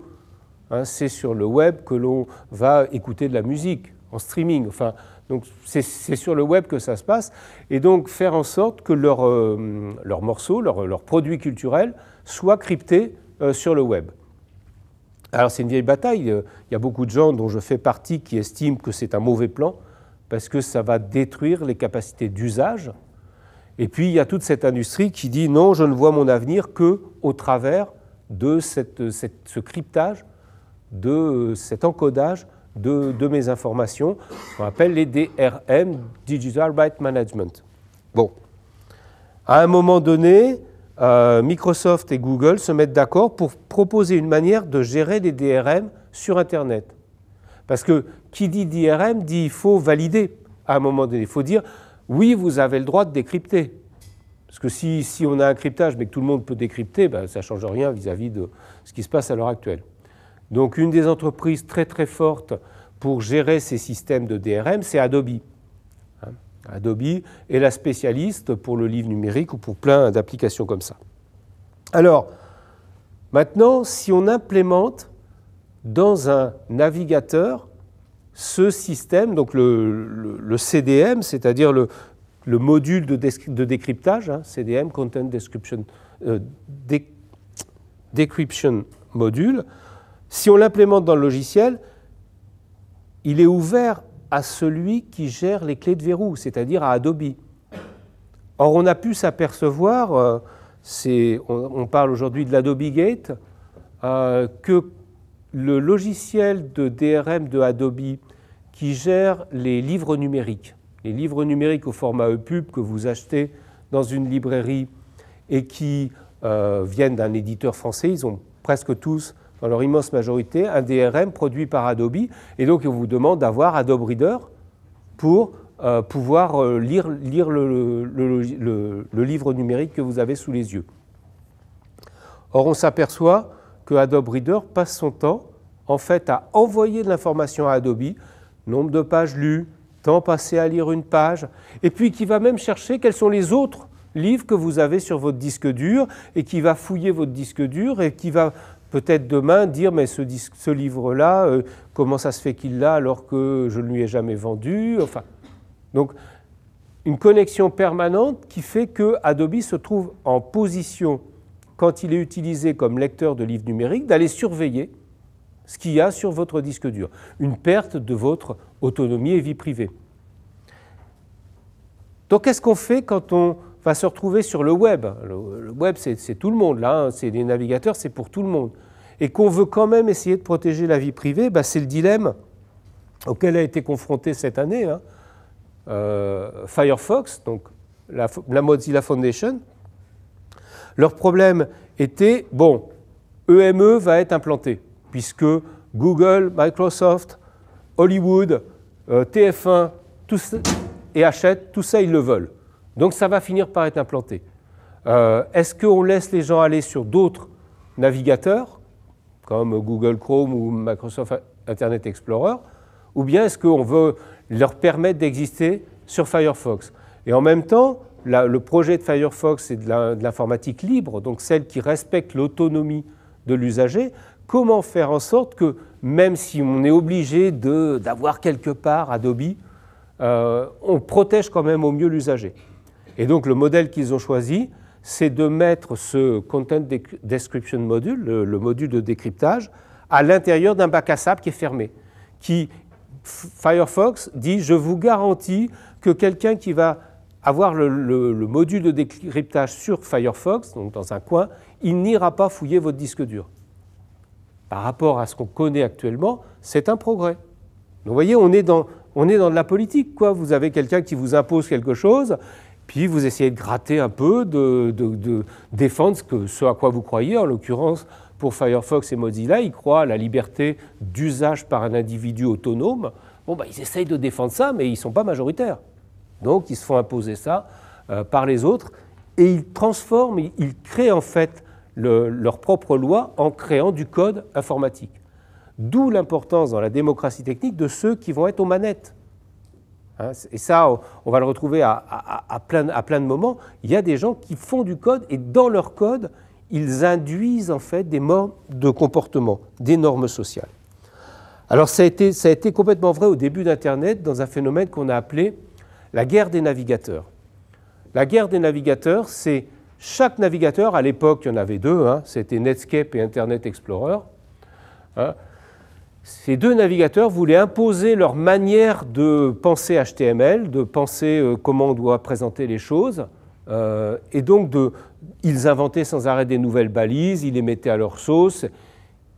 Hein, c'est sur le web que l'on va écouter de la musique en streaming. Enfin, donc c'est sur le web que ça se passe. Et donc faire en sorte que leurs euh, morceaux, leurs produits culturels soient cryptés euh, sur le web. Alors c'est une vieille bataille. Il y a beaucoup de gens dont je fais partie qui estiment que c'est un mauvais plan parce que ça va détruire les capacités d'usage. Et puis il y a toute cette industrie qui dit non, je ne vois mon avenir que au travers de ce cryptage, de cet encodage de, mes informations, qu'on appelle les DRM, Digital Right Management. Bon. À un moment donné, euh, Microsoft et Google se mettent d'accord pour proposer une manière de gérer les DRM sur Internet. Parce que qui dit DRM dit il faut valider à un moment donné. Il faut dire oui, vous avez le droit de décrypter. Parce que si, on a un cryptage mais que tout le monde peut décrypter, ben, ça ne change rien vis à -vis de ce qui se passe à l'heure actuelle. Donc une des entreprises très très fortes pour gérer ces systèmes de DRM, c'est Adobe. Hein, Adobe est la spécialiste pour le livre numérique ou pour plein d'applications comme ça. Alors, maintenant, si on implémente dans un navigateur ce système, donc le, CDM, c'est-à-dire le, module de, décryptage, hein, CDM, Content Description, euh, Decryption Module, si on l'implémente dans le logiciel, il est ouvert à celui qui gère les clés de verrou, c'est-à-dire à Adobe. Or, on a pu s'apercevoir, euh, on, parle aujourd'hui de l'Adobe Gate, euh, que le logiciel de DRM de Adobe qui gère les livres numériques, les livres numériques au format EPUB que vous achetez dans une librairie et qui euh, viennent d'un éditeur français, ils ont presque tous dans leur immense majorité, un DRM produit par Adobe. Et donc, on vous demande d'avoir Adobe Reader pour euh, pouvoir euh, lire, le, le, livre numérique que vous avez sous les yeux. Or, on s'aperçoit que Adobe Reader passe son temps, en fait, à envoyer de l'information à Adobe, nombre de pages lues, temps passé à lire une page, et puis qui va même chercher quels sont les autres livres que vous avez sur votre disque dur et qui va fouiller votre disque dur et qui va peut-être demain dire mais ce, ce livre-là, euh, comment ça se fait qu'il l'a alors que je ne lui ai jamais vendu Enfin, donc une connexion permanente qui fait que Adobe se trouve en position, quand il est utilisé comme lecteur de livres numériques, d'aller surveiller ce qu'il y a sur votre disque dur, une perte de votre autonomie et vie privée. Donc qu'est-ce qu'on fait quand on va se retrouver sur le web. Le, web, c'est tout le monde, là, hein. c'est des navigateurs, c'est pour tout le monde. Et qu'on veut quand même essayer de protéger la vie privée, bah, c'est le dilemme auquel a été confronté cette année hein, euh, Firefox, donc la, Mozilla Foundation. Leur problème était, bon, EME e va être implanté, puisque Google, Microsoft, Hollywood, euh, TF1 et Hachette, tout ça, ils le veulent. Donc ça va finir par être implanté. Euh, est-ce qu'on laisse les gens aller sur d'autres navigateurs, comme Google Chrome ou Microsoft Internet Explorer, ou bien est-ce qu'on veut leur permettre d'exister sur Firefox Et en même temps, le projet de Firefox, est de l'informatique libre, donc celle qui respecte l'autonomie de l'usager. Comment faire en sorte que, même si on est obligé d'avoir quelque part Adobe, euh, on protège quand même au mieux l'usager et donc le modèle qu'ils ont choisi, c'est de mettre ce Content Description Module, le, module de décryptage, à l'intérieur d'un bac à sable qui est fermé, qui, Firefox dit je vous garantis que quelqu'un qui va avoir le, module de décryptage sur Firefox, donc dans un coin, il n'ira pas fouiller votre disque dur. Par rapport à ce qu'on connaît actuellement, c'est un progrès. Donc vous voyez, on est dans, on est dans de la politique. Quoi. Vous avez quelqu'un qui vous impose quelque chose puis vous essayez de gratter un peu, de, défendre ce, à quoi vous croyez. En l'occurrence, pour Firefox et Mozilla, ils croient à la liberté d'usage par un individu autonome. Bon, bah, ils essayent de défendre ça, mais ils ne sont pas majoritaires. Donc, ils se font imposer ça euh, par les autres. Et ils transforment, ils, créent en fait leur propre loi en créant du code informatique. D'où l'importance dans la démocratie technique de ceux qui vont être aux manettes. Hein, et ça, on va le retrouver à, plein, de moments. Il y a des gens qui font du code et dans leur code, ils induisent en fait des modes de comportement, des normes sociales. Alors ça a été, complètement vrai au début d'Internet dans un phénomène qu'on a appelé la guerre des navigateurs. La guerre des navigateurs, c'est chaque navigateur, à l'époque il y en avait deux, hein, c'était Netscape et Internet Explorer. Hein, ces deux navigateurs voulaient imposer leur manière de penser HTML, de penser euh, comment on doit présenter les choses. Euh, et donc, ils inventaient sans arrêt des nouvelles balises, ils les mettaient à leur sauce.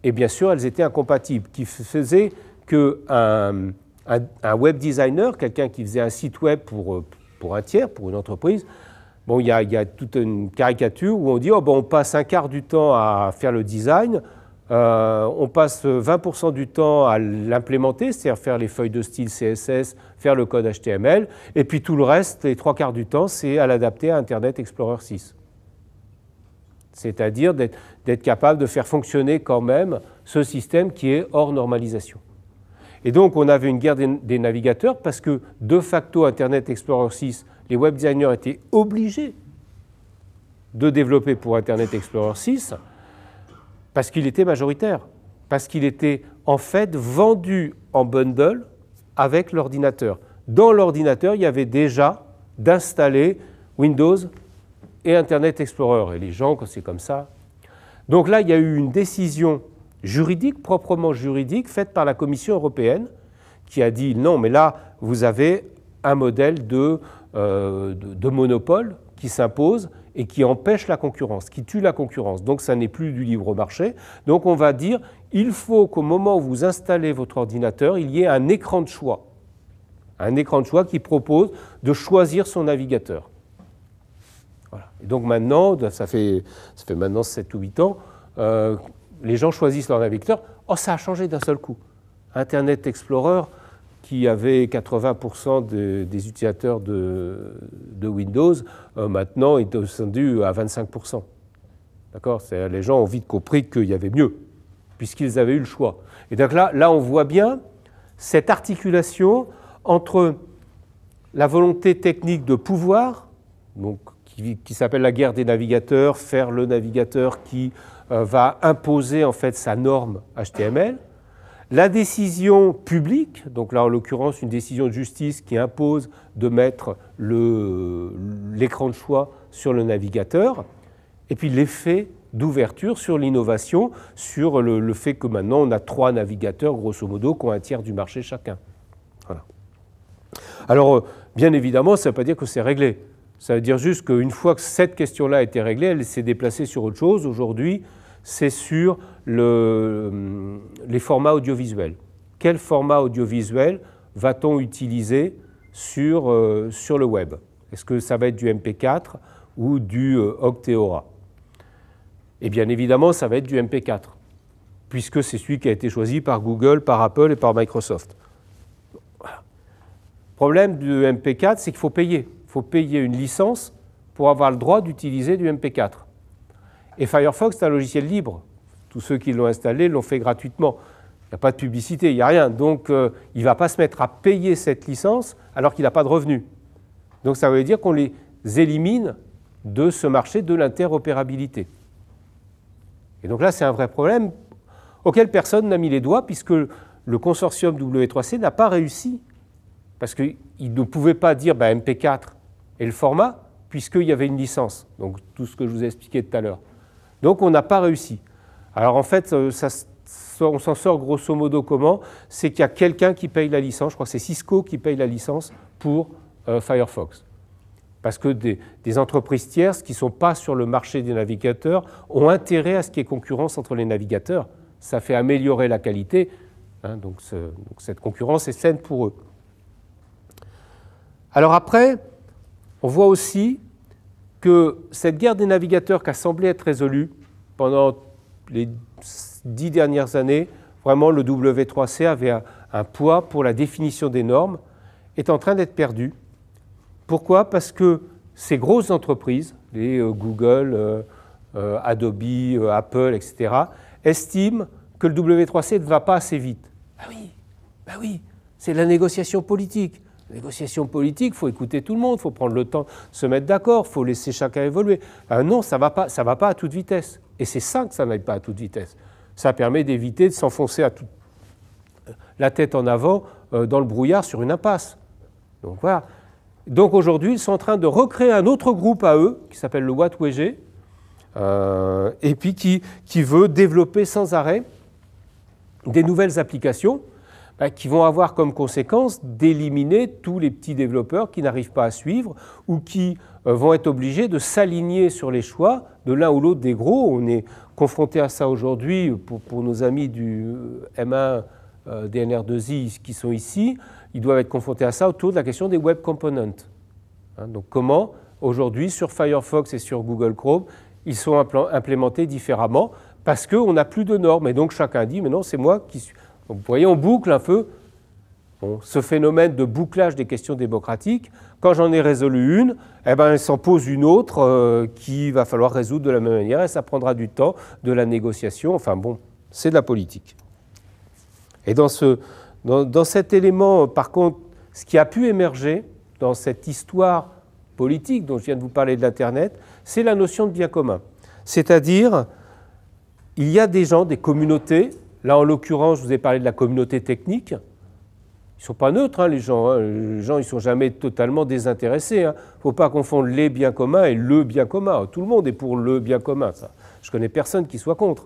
Et bien sûr, elles étaient incompatibles, qui faisait qu'un web designer, quelqu'un qui faisait un site web pour, euh, pour un tiers, pour une entreprise, bon, il y, y a, toute une caricature où on dit oh, ben, on passe un quart du temps à faire le design, euh, on passe 20% du temps à l'implémenter, c'est-à-dire faire les feuilles de style CSS, faire le code HTML, et puis tout le reste, les trois quarts du temps, c'est à l'adapter à Internet Explorer 6. C'est-à-dire d'être capable de faire fonctionner quand même ce système qui est hors normalisation. Et donc, on avait une guerre des navigateurs parce que, de facto, Internet Explorer 6, les web designers étaient obligés de développer pour Internet Explorer 6 parce qu'il était majoritaire, parce qu'il était en fait vendu en bundle avec l'ordinateur. Dans l'ordinateur, il y avait déjà d'installer Windows et Internet Explorer. Et les gens, quand c'est comme ça. Donc là, il y a eu une décision juridique, proprement juridique, faite par la Commission européenne, qui a dit non, mais là, vous avez un modèle de euh, monopole qui s'impose et qui empêche la concurrence, qui tue la concurrence. Donc ça n'est plus du libre marché. Donc on va dire, il faut qu'au moment où vous installez votre ordinateur, il y ait un écran de choix. Un écran de choix qui propose de choisir son navigateur. Et donc maintenant, ça fait, maintenant 7 ou 8 ans, euh, les gens choisissent leur navigateur. Oh, ça a changé d'un seul coup. Internet Explorer, qui avait 80% des utilisateurs de, Windows, euh, maintenant est descendu à 25%. D'accord Les gens ont vite compris qu'il y avait mieux, puisqu'ils avaient eu le choix. Et donc là, là, on voit bien cette articulation entre la volonté technique de pouvoir, donc, qui, s'appelle la guerre des navigateurs, faire le navigateur qui euh, va imposer en fait sa norme HTML, la décision publique, donc là en l'occurrence une décision de justice qui impose de mettre l'écran de choix sur le navigateur, et puis l'effet d'ouverture sur l'innovation, sur le, fait que maintenant on a trois navigateurs, grosso modo, qui ont un tiers du marché chacun. Voilà. Alors, euh, bien évidemment, ça ne veut pas dire que c'est réglé. Ça veut dire juste qu'une fois que cette question-là a été réglée, elle s'est déplacée sur autre chose. Aujourd'hui, c'est sur les formats audiovisuels. Quel format audiovisuel va-t-on utiliser sur, euh, le web Est-ce que ça va être du MP4 ou du euh, Octeora Et bien évidemment, ça va être du MP4, puisque c'est celui qui a été choisi par Google, par Apple et par Microsoft. problème du MP4, c'est qu'il faut payer. Il faut payer une licence pour avoir le droit d'utiliser du MP4. Et Firefox, c'est un logiciel libre. Tous ceux qui l'ont installé l'ont fait gratuitement. Il n'y a pas de publicité, il n'y a rien. Donc, euh, il ne va pas se mettre à payer cette licence alors qu'il n'a pas de revenus. Donc, ça veut dire qu'on les élimine de ce marché de l'interopérabilité. Et donc là, c'est un vrai problème auquel personne n'a mis les doigts puisque le consortium W3C n'a pas réussi parce qu'il ne pouvait pas dire bah, MP4 et le format puisqu'il y avait une licence. Donc tout ce que je vous ai expliqué tout à l'heure. Donc on n'a pas réussi. Alors en fait, euh, on s'en sort grosso modo comment C'est qu'il y a quelqu'un qui paye la licence, je crois que c'est Cisco qui paye la licence pour euh, Firefox. Parce que des, entreprises tierces qui ne sont pas sur le marché des navigateurs ont intérêt à ce qu'il y ait concurrence entre les navigateurs. Ça fait améliorer la qualité, hein, donc cette concurrence est saine pour eux. Alors après, on voit aussi que cette guerre des navigateurs qui a semblé être résolue pendant les dix dernières années, vraiment le W3C avait un, poids pour la définition des normes, est en train d'être perdue. Pourquoi Parce que ces grosses entreprises, les euh, Google, euh, euh, Adobe, Apple, etc., estiment que le W3C ne va pas assez vite. Ah oui, bah oui, c'est la négociation politique. Négociation politique, il faut écouter tout le monde, il faut prendre le temps de se mettre d'accord, il faut laisser chacun évoluer. Euh, non, ça ne va, pas, va pas à toute vitesse. Et c'est ça que ça n'aille pas à toute vitesse. Ça permet d'éviter de s'enfoncer la tête en avant euh, dans le brouillard sur une impasse. Donc voilà. Donc aujourd'hui, ils sont en train de recréer un autre groupe à eux, qui s'appelle le Wattwege, euh, et puis qui veut développer sans arrêt des nouvelles applications Hein, qui vont avoir comme conséquence d'éliminer tous les petits développeurs qui n'arrivent pas à suivre ou qui euh, vont être obligés de s'aligner sur les choix de l'un ou l'autre des gros. On est confronté à ça aujourd'hui pour, nos amis du euh, M1, euh, DNR2i qui sont ici. Ils doivent être confrontés à ça autour de la question des Web Components. Hein. donc comment aujourd'hui sur Firefox et sur Google Chrome, ils sont implémentés différemment parce qu'on n'a plus de normes. Et donc chacun dit, mais non, c'est moi qui suis vous voyez, on boucle un peu ce phénomène de bouclage des questions démocratiques. Quand j'en ai résolu une, eh ben, il s'en pose une autre euh, qu'il va falloir résoudre de la même manière et ça prendra du temps, de la négociation. Enfin bon, c'est de la politique. Et dans, ce, dans cet élément, euh, par contre, ce qui a pu émerger dans cette histoire politique dont je viens de vous parler de l'Internet, c'est la notion de bien commun. C'est-à-dire, il y a des gens, des communautés, Là, en l'occurrence, je vous ai parlé de la communauté technique. Ils ne sont pas neutres, hein, les gens. Hein. Les gens, ils ne sont jamais totalement désintéressés. Il hein. ne faut pas confondre les biens communs et le bien commun. Tout le monde est pour le bien commun. Je ne connais personne qui soit contre.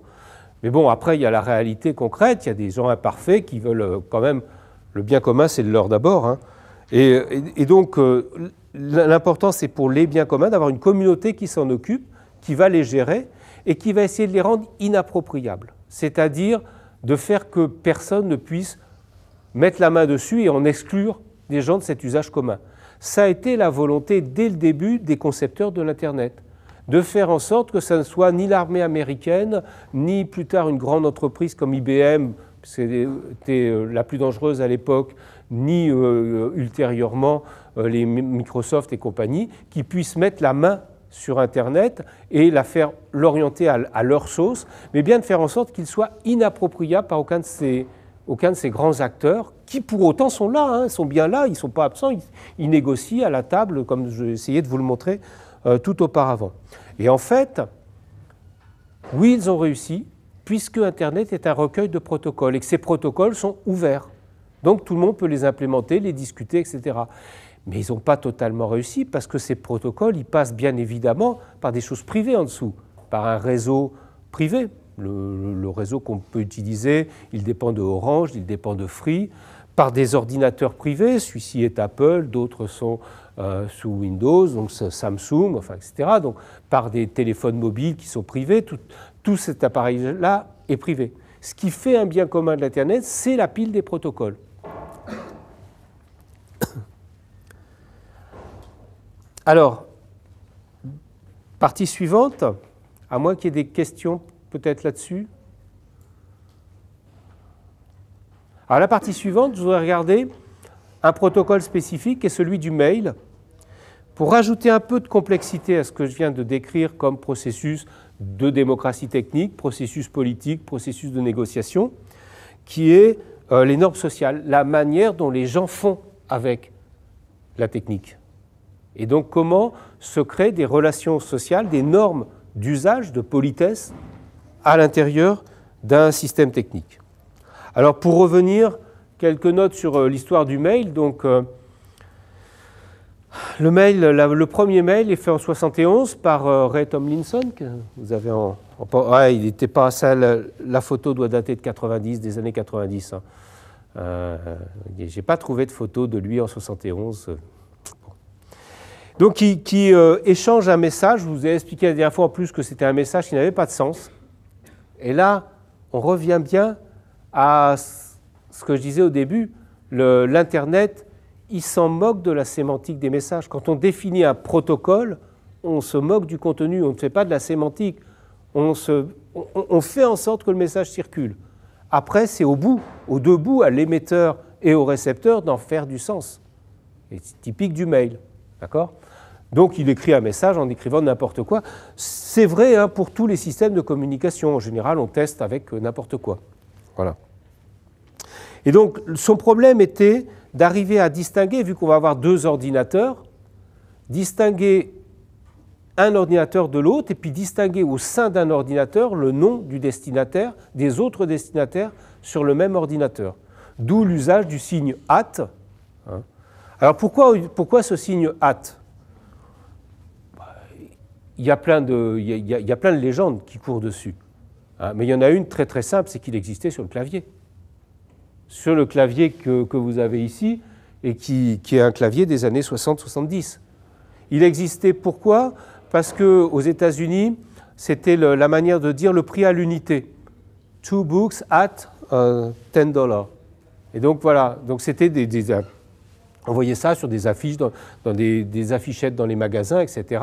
Mais bon, après, il y a la réalité concrète. Il y a des gens imparfaits qui veulent euh, quand même... Le bien commun, c'est de leur d'abord. Et, donc, euh, l'important, c'est pour les biens communs d'avoir une communauté qui s'en occupe, qui va les gérer et qui va essayer de les rendre inappropriables. C'est-à-dire de faire que personne ne puisse mettre la main dessus et en exclure des gens de cet usage commun. Ça a été la volonté dès le début des concepteurs de l'Internet, de faire en sorte que ça ne soit ni l'armée américaine, ni plus tard une grande entreprise comme IBM, c'était euh, la plus dangereuse à l'époque, ni euh, ultérieurement euh, les Microsoft et compagnie, qui puissent mettre la main sur Internet et la faire l'orienter à, leur sauce, mais bien de faire en sorte qu'il soit inappropriable par aucun de ces, aucun de ces grands acteurs qui pour autant sont là, hein, sont bien là, ils ne sont pas absents, ils, négocient à la table comme j'ai essayé de vous le montrer euh, tout auparavant. Et en fait, oui, ils ont réussi, puisque Internet est un recueil de protocoles et que ces protocoles sont ouverts. Donc tout le monde peut les implémenter, les discuter, etc. Mais ils n'ont pas totalement réussi parce que ces protocoles, ils passent bien évidemment par des choses privées en dessous, par un réseau privé. Le, réseau qu'on peut utiliser, il dépend de Orange, il dépend de Free, par des ordinateurs privés. Celui-ci est Apple, d'autres sont euh, sous Windows, donc Samsung, enfin, etc. Donc par des téléphones mobiles qui sont privés, tout, tout cet appareil-là est privé. Ce qui fait un bien commun de l'Internet, c'est la pile des protocoles. Alors, partie suivante, à moins qu'il y ait des questions peut-être là-dessus. Alors la partie suivante, je voudrais regarder un protocole spécifique qui est celui du mail. Pour rajouter un peu de complexité à ce que je viens de décrire comme processus de démocratie technique, processus politique, processus de négociation, qui est euh, les normes sociales, la manière dont les gens font avec la technique. Et donc comment se créent des relations sociales, des normes d'usage, de politesse à l'intérieur d'un système technique. Alors pour revenir, quelques notes sur euh, l'histoire du mail. Donc euh, le, mail, le premier mail est fait en 71 par euh, Ray Tomlinson, vous avez ah, il n'était pas ça. La, photo doit dater de 90, des années 90. Je n'ai J'ai pas trouvé de photo de lui en 71. Donc qui, euh, échange un message. Je vous ai expliqué la dernière fois en plus que c'était un message qui n'avait pas de sens. Et là, on revient bien à ce que je disais au début. L'Internet, il s'en moque de la sémantique des messages. Quand on définit un protocole, on se moque du contenu, on ne fait pas de la sémantique. On, fait en sorte que le message circule. Après, c'est au bout, au deux bouts, à l'émetteur et au récepteur d'en faire du sens. C'est typique du mail. D'accord donc il écrit un message en écrivant n'importe quoi. C'est vrai hein, pour tous les systèmes de communication. En général, on teste avec euh, n'importe quoi. Voilà. Et donc son problème était d'arriver à distinguer, vu qu'on va avoir deux ordinateurs, distinguer un ordinateur de l'autre et puis distinguer au sein d'un ordinateur le nom du destinataire des autres destinataires sur le même ordinateur. D'où l'usage du signe at. Hein. Alors pourquoi, pourquoi ce signe at il y, a plein de, il, a, plein de légendes qui courent dessus. Hein, mais il y en a une très très simple, c'est qu'il existait sur le clavier. Sur le clavier que, vous avez ici, et qui, est un clavier des années 60-70. Il existait pourquoi Parce qu'aux États-Unis, c'était la manière de dire le prix à l'unité. Two books at 10 euh, dollars. Et donc voilà, donc c'était des, on voyait ça sur des affiches, dans, des, des affichettes dans les magasins, etc.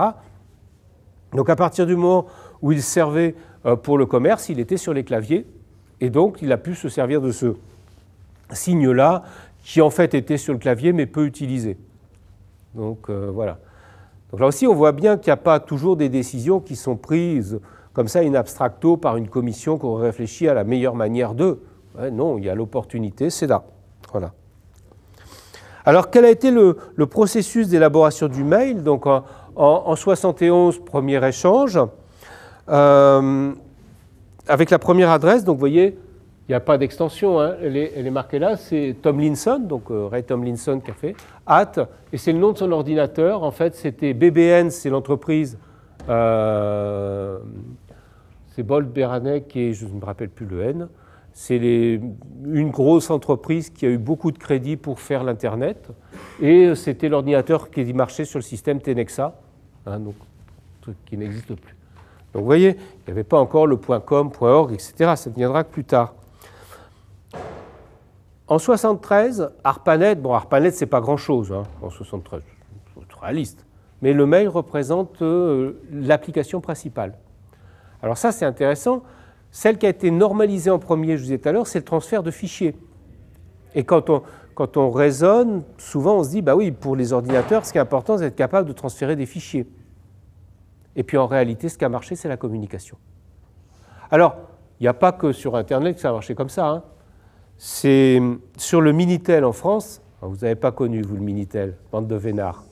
Donc à partir du moment où il servait euh, pour le commerce, il était sur les claviers, et donc il a pu se servir de ce signe-là, qui en fait était sur le clavier, mais peu utilisé. Donc euh, voilà. Donc là aussi, on voit bien qu'il n'y a pas toujours des décisions qui sont prises comme ça in abstracto par une commission qu'on réfléchit à la meilleure manière d'eux. non, il y a l'opportunité, c'est là. Voilà. Alors quel a été le, processus d'élaboration du mail Donc en, 1971, 71, premier échange, euh, avec la première adresse, donc vous voyez, il n'y a pas d'extension, hein. elle, est, marquée là, c'est Tomlinson, donc euh, Ray Tomlinson qui a fait, et c'est le nom de son ordinateur, en fait c'était BBN, c'est l'entreprise, euh, c'est Bold Beranek et je ne me rappelle plus le N, c'est une grosse entreprise qui a eu beaucoup de crédits pour faire l'Internet. Et euh, c'était l'ordinateur qui marchait sur le système Tenexa, hein, donc, truc qui n'existe plus. Donc vous voyez, il n'y avait pas encore le .com, .org, etc. Ça ne viendra plus tard. En 73, ARPANET, bon ARPANET c'est pas grand-chose hein, en 1973. c'est réaliste, mais le mail représente euh, l'application principale. Alors ça c'est intéressant celle qui a été normalisée en premier, je vous disais tout à l'heure, c'est le transfert de fichiers. Et quand on, raisonne, souvent on se dit, bah oui, pour les ordinateurs, ce qui est important, c'est d'être capable de transférer des fichiers. Et puis en réalité, ce qui a marché, c'est la communication. Alors, il n'y a pas que sur Internet que ça a marché comme ça. Hein. C'est sur le Minitel en France. Ah, vous n'avez pas connu, vous, le Minitel, bande de vénards.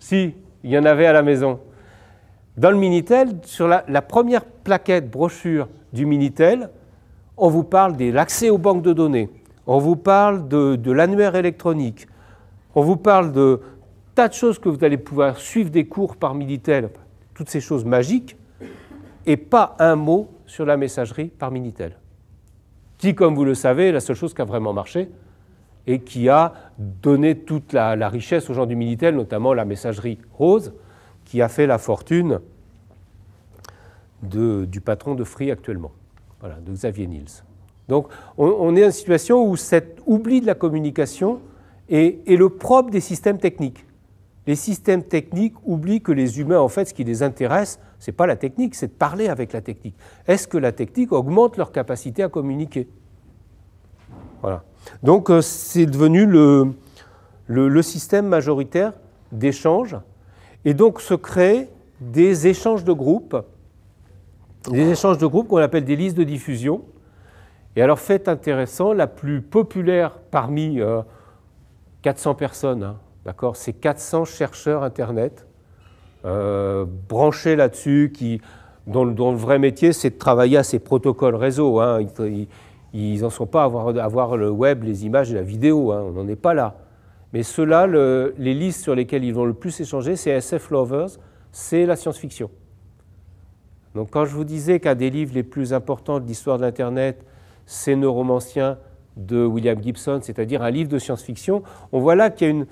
Si, il y en avait à la maison. Dans le Minitel, sur la, première plaquette brochure du Minitel, on vous parle de l'accès aux banques de données, on vous parle de, l'annuaire électronique, on vous parle de tas de choses que vous allez pouvoir suivre des cours par Minitel, toutes ces choses magiques, et pas un mot sur la messagerie par Minitel, qui, comme vous le savez, est la seule chose qui a vraiment marché et qui a donné toute la richesse aux gens du Minitel, notamment la messagerie rose, qui a fait la fortune du patron de Free actuellement, de Xavier Niels. Donc on, est dans une situation où cet oubli de la communication est, le propre des systèmes techniques. Les systèmes techniques oublient que les humains, en fait, ce qui les intéresse, ce n'est pas la technique, c'est de parler avec la technique. Est-ce que la technique augmente leur capacité à communiquer Voilà. Donc euh, c'est devenu le, le, le système majoritaire d'échange et donc se créent des échanges de groupes, des échanges de groupes qu'on appelle des listes de diffusion. Et alors, fait intéressant, la plus populaire parmi 400 euh, personnes, hein, d'accord, c'est 400 chercheurs Internet euh, branchés là-dessus, qui, dont, le vrai métier, c'est de travailler à ces protocoles réseau. Hein. Ils n'en sont pas à avoir, le web, les images et la vidéo, hein. on n'en est pas là. Mais ceux-là, les listes sur lesquelles ils vont le plus échanger, c'est SF Lovers, c'est la science-fiction. Donc quand je vous disais qu'un des livres les plus importants de l'histoire de l'Internet, c'est Neuromancien de William Gibson, c'est-à-dire un livre de science-fiction, on voit là qu'il y a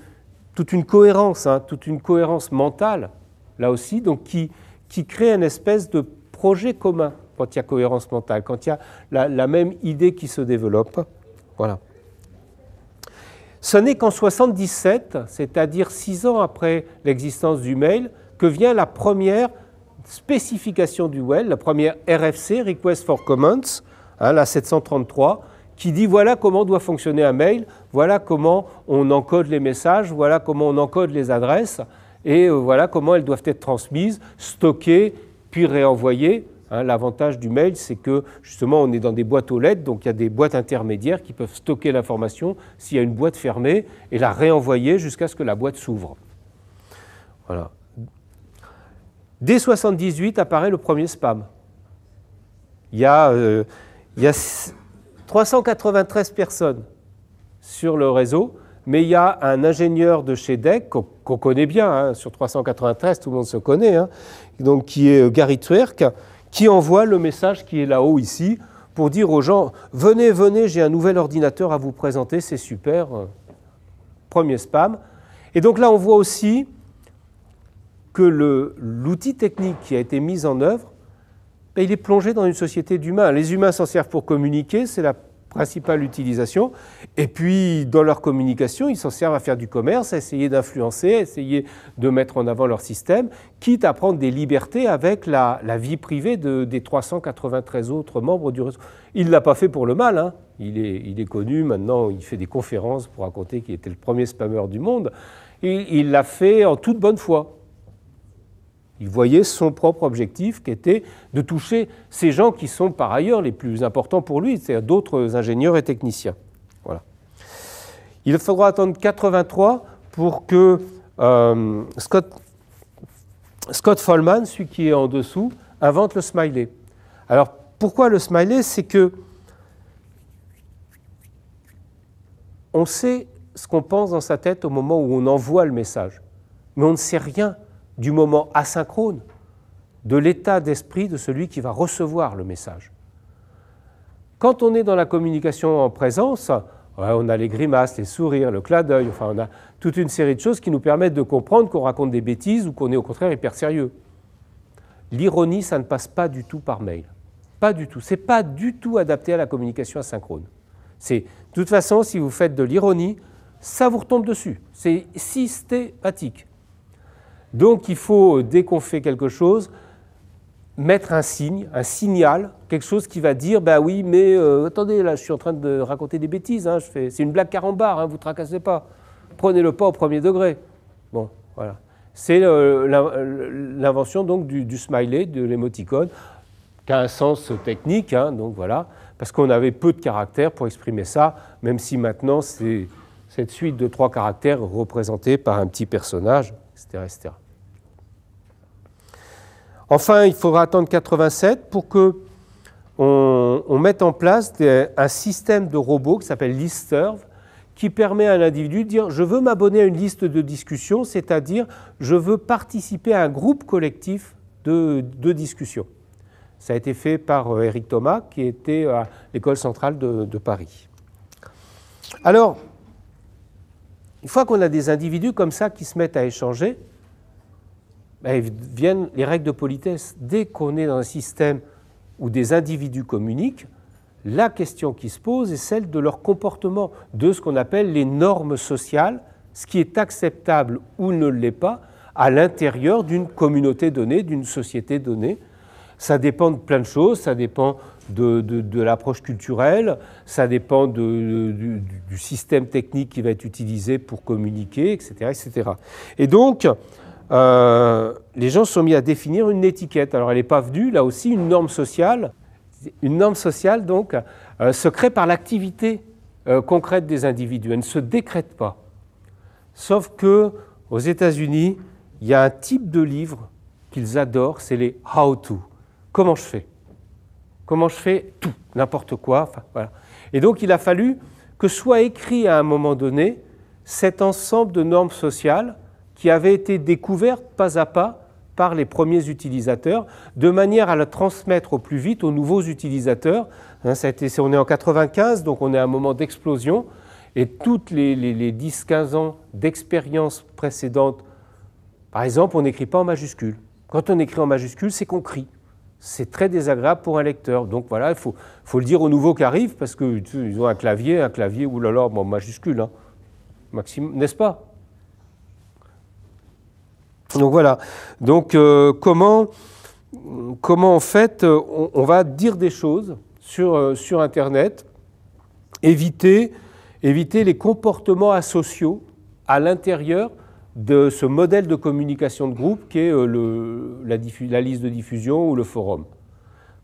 toute une cohérence, hein, toute une cohérence mentale, là aussi, donc qui, qui crée une espèce de projet commun quand il y a cohérence mentale, quand il y a la, la même idée qui se développe. Voilà. Ce n'est qu'en 77, c'est-à-dire six ans après l'existence du mail, que vient la première spécification du WELL, la première RFC, Request for Comments, hein, la 733, qui dit voilà comment doit fonctionner un mail, voilà comment on encode les messages, voilà comment on encode les adresses, et euh, voilà comment elles doivent être transmises, stockées, puis réenvoyées Hein, l'avantage du mail, c'est que justement, on est dans des boîtes aux lettres, donc il y a des boîtes intermédiaires qui peuvent stocker l'information s'il y a une boîte fermée et la réenvoyer jusqu'à ce que la boîte s'ouvre. Voilà. Dès 78 apparaît le premier spam. Il y a, 393 euh, personnes sur le réseau, mais il y a un ingénieur de chez DEC qu'on connaît bien, hein. sur 393, tout le monde se connaît, hein, donc, qui est euh, Gary Twerk, qui envoie le message qui est là-haut ici pour dire aux gens, venez, venez, j'ai un nouvel ordinateur à vous présenter, c'est super, premier spam. Et donc là, on voit aussi que l'outil technique qui a été mis en œuvre, ben, il est plongé dans une société d'humains. Les humains s'en servent pour communiquer, c'est la principale utilisation. Et puis, dans leur communication, ils s'en servent à faire du commerce, à essayer d'influencer, à essayer de mettre en avant leur système, quitte à prendre des libertés avec la, vie privée des 393 autres membres du réseau. Il ne l'a pas fait pour le mal. Hein. Il, est, il est connu maintenant, il fait des conférences pour raconter qu'il était le premier spammeur du monde. Il l'a fait en toute bonne foi. Il voyait son propre objectif qui était de toucher ces gens qui sont par ailleurs les plus importants pour lui, c'est-à-dire d'autres ingénieurs et techniciens. Voilà. Il faudra attendre 83 pour que euh, Scott, Scott Follman, celui qui est en dessous, invente le smiley. Alors pourquoi le smiley C'est que on sait ce qu'on pense dans sa tête au moment où on envoie le message, mais on ne sait rien du moment asynchrone, de l'état d'esprit de celui qui va recevoir le message. Quand on est dans la communication en présence, on a les grimaces, les sourires, le clin d'œil, enfin on a toute une série de choses qui nous permettent de comprendre qu'on raconte des bêtises ou qu'on est au contraire hyper sérieux. L'ironie, ça ne passe pas du tout par mail. Pas du tout. C'est pas du tout adapté à la communication asynchrone. C'est, de toute façon, si vous faites de l'ironie, ça vous retombe dessus. C'est systématique. Donc il faut, dès qu'on fait quelque chose, mettre un signe, un signal, quelque chose qui va dire, ben oui, mais euh, attendez, là je suis en train de raconter des bêtises, hein, c'est une blague carambar, hein, vous tracassez pas, prenez-le pas au premier degré. Bon, voilà. C'est euh, euh, l'invention donc du, smiley, de l'émoticône, qui a un sens technique, hein, donc voilà, parce qu'on avait peu de caractères pour exprimer ça, même si maintenant c'est cette suite de trois caractères représentés par un petit personnage Enfin, il faudra attendre 87 pour que on, mette en place un système de robots qui s'appelle Listerve, qui permet à l'individu de dire je veux m'abonner à une liste de discussion, c'est-à-dire je veux participer à un groupe collectif de, discussions. discussion. Ça a été fait par euh, Eric Thomas, qui était à l'école centrale de, de Paris. Alors, une fois qu'on a des individus comme ça qui se mettent à échanger, ben, viennent les règles de politesse. Dès qu'on est dans un système où des individus communiquent, la question qui se pose est celle de leur comportement, de ce qu'on appelle les normes sociales, ce qui est acceptable ou ne l'est pas à l'intérieur d'une communauté donnée, d'une société donnée, ça dépend de plein de choses, ça dépend de, l'approche culturelle, ça dépend du, système technique qui va être utilisé pour communiquer, etc. etc. Et donc, euh, les gens sont mis à définir une étiquette. Alors, elle n'est pas venue, là aussi, une norme sociale. Une norme sociale, donc, euh, se crée par l'activité euh, concrète des individus. Elle ne se décrète pas. Sauf que, aux États-Unis, il y a un type de livre qu'ils adorent, c'est les how-to comment je fais Comment je fais tout, n'importe quoi Et donc il a fallu que soit écrit à un moment donné cet ensemble de normes sociales qui avaient été découvertes pas à pas par les premiers utilisateurs, de manière à la transmettre au plus vite aux nouveaux utilisateurs. Hein, ça on est en 95, donc on est à un moment d'explosion, et toutes les, les 10-15 ans d'expérience précédente, par exemple, on n'écrit pas en majuscule. Quand on écrit en majuscule, c'est qu'on crie c'est très désagréable pour un lecteur. Donc voilà, il faut, le dire aux nouveaux qui arrivent, parce qu'ils ont un clavier, un clavier, oulala, majuscule, hein. maximum, n'est-ce pas Donc voilà. Donc euh, comment, comment en fait on, va dire des choses euh, sur, Internet, éviter, éviter les comportements asociaux à l'intérieur de ce modèle de communication de groupe qui est euh, la, liste de diffusion ou le forum.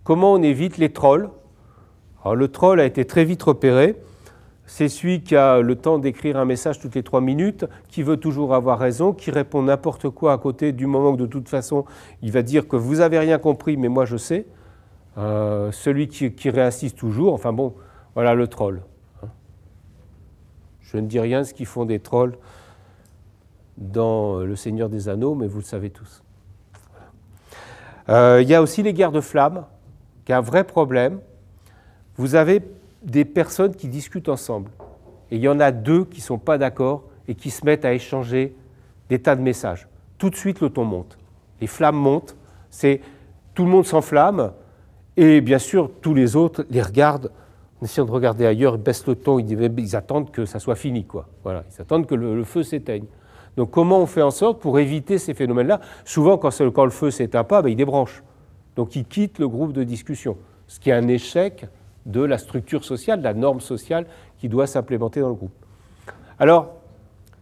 Comment on évite les trolls Le troll a été très vite repéré. C'est celui qui a le temps d'écrire un message toutes les trois minutes, qui veut toujours avoir raison, qui répond n'importe quoi à côté du moment où de toute façon il va dire que vous n'avez rien compris, mais moi je sais. Euh, celui qui, qui réassiste toujours, enfin bon, voilà le troll. Hein. Je ne dis rien ce qu'ils font des trolls dans euh, Le Seigneur des Anneaux, mais vous le savez tous. Euh, il y a aussi les guerres de flammes, qui est un vrai problème. Vous avez des personnes qui discutent ensemble, et il y en a deux qui ne sont pas d'accord et qui se mettent à échanger des tas de messages. Tout de suite, le ton monte. Les flammes montent, c'est tout le monde s'enflamme, et bien sûr, tous les autres les regardent en essayant de regarder ailleurs, ils baissent le ton, ils, attendent que ça soit fini, quoi. Voilà, ils attendent que le feu s'éteigne. Donc comment on fait en sorte pour éviter ces phénomènes-là Souvent, quand, le feu s'éteint pas, ben, il débranche. Donc il quitte le groupe de discussion, ce qui est un échec de la structure sociale, de la norme sociale qui doit s'implémenter dans le groupe. Alors,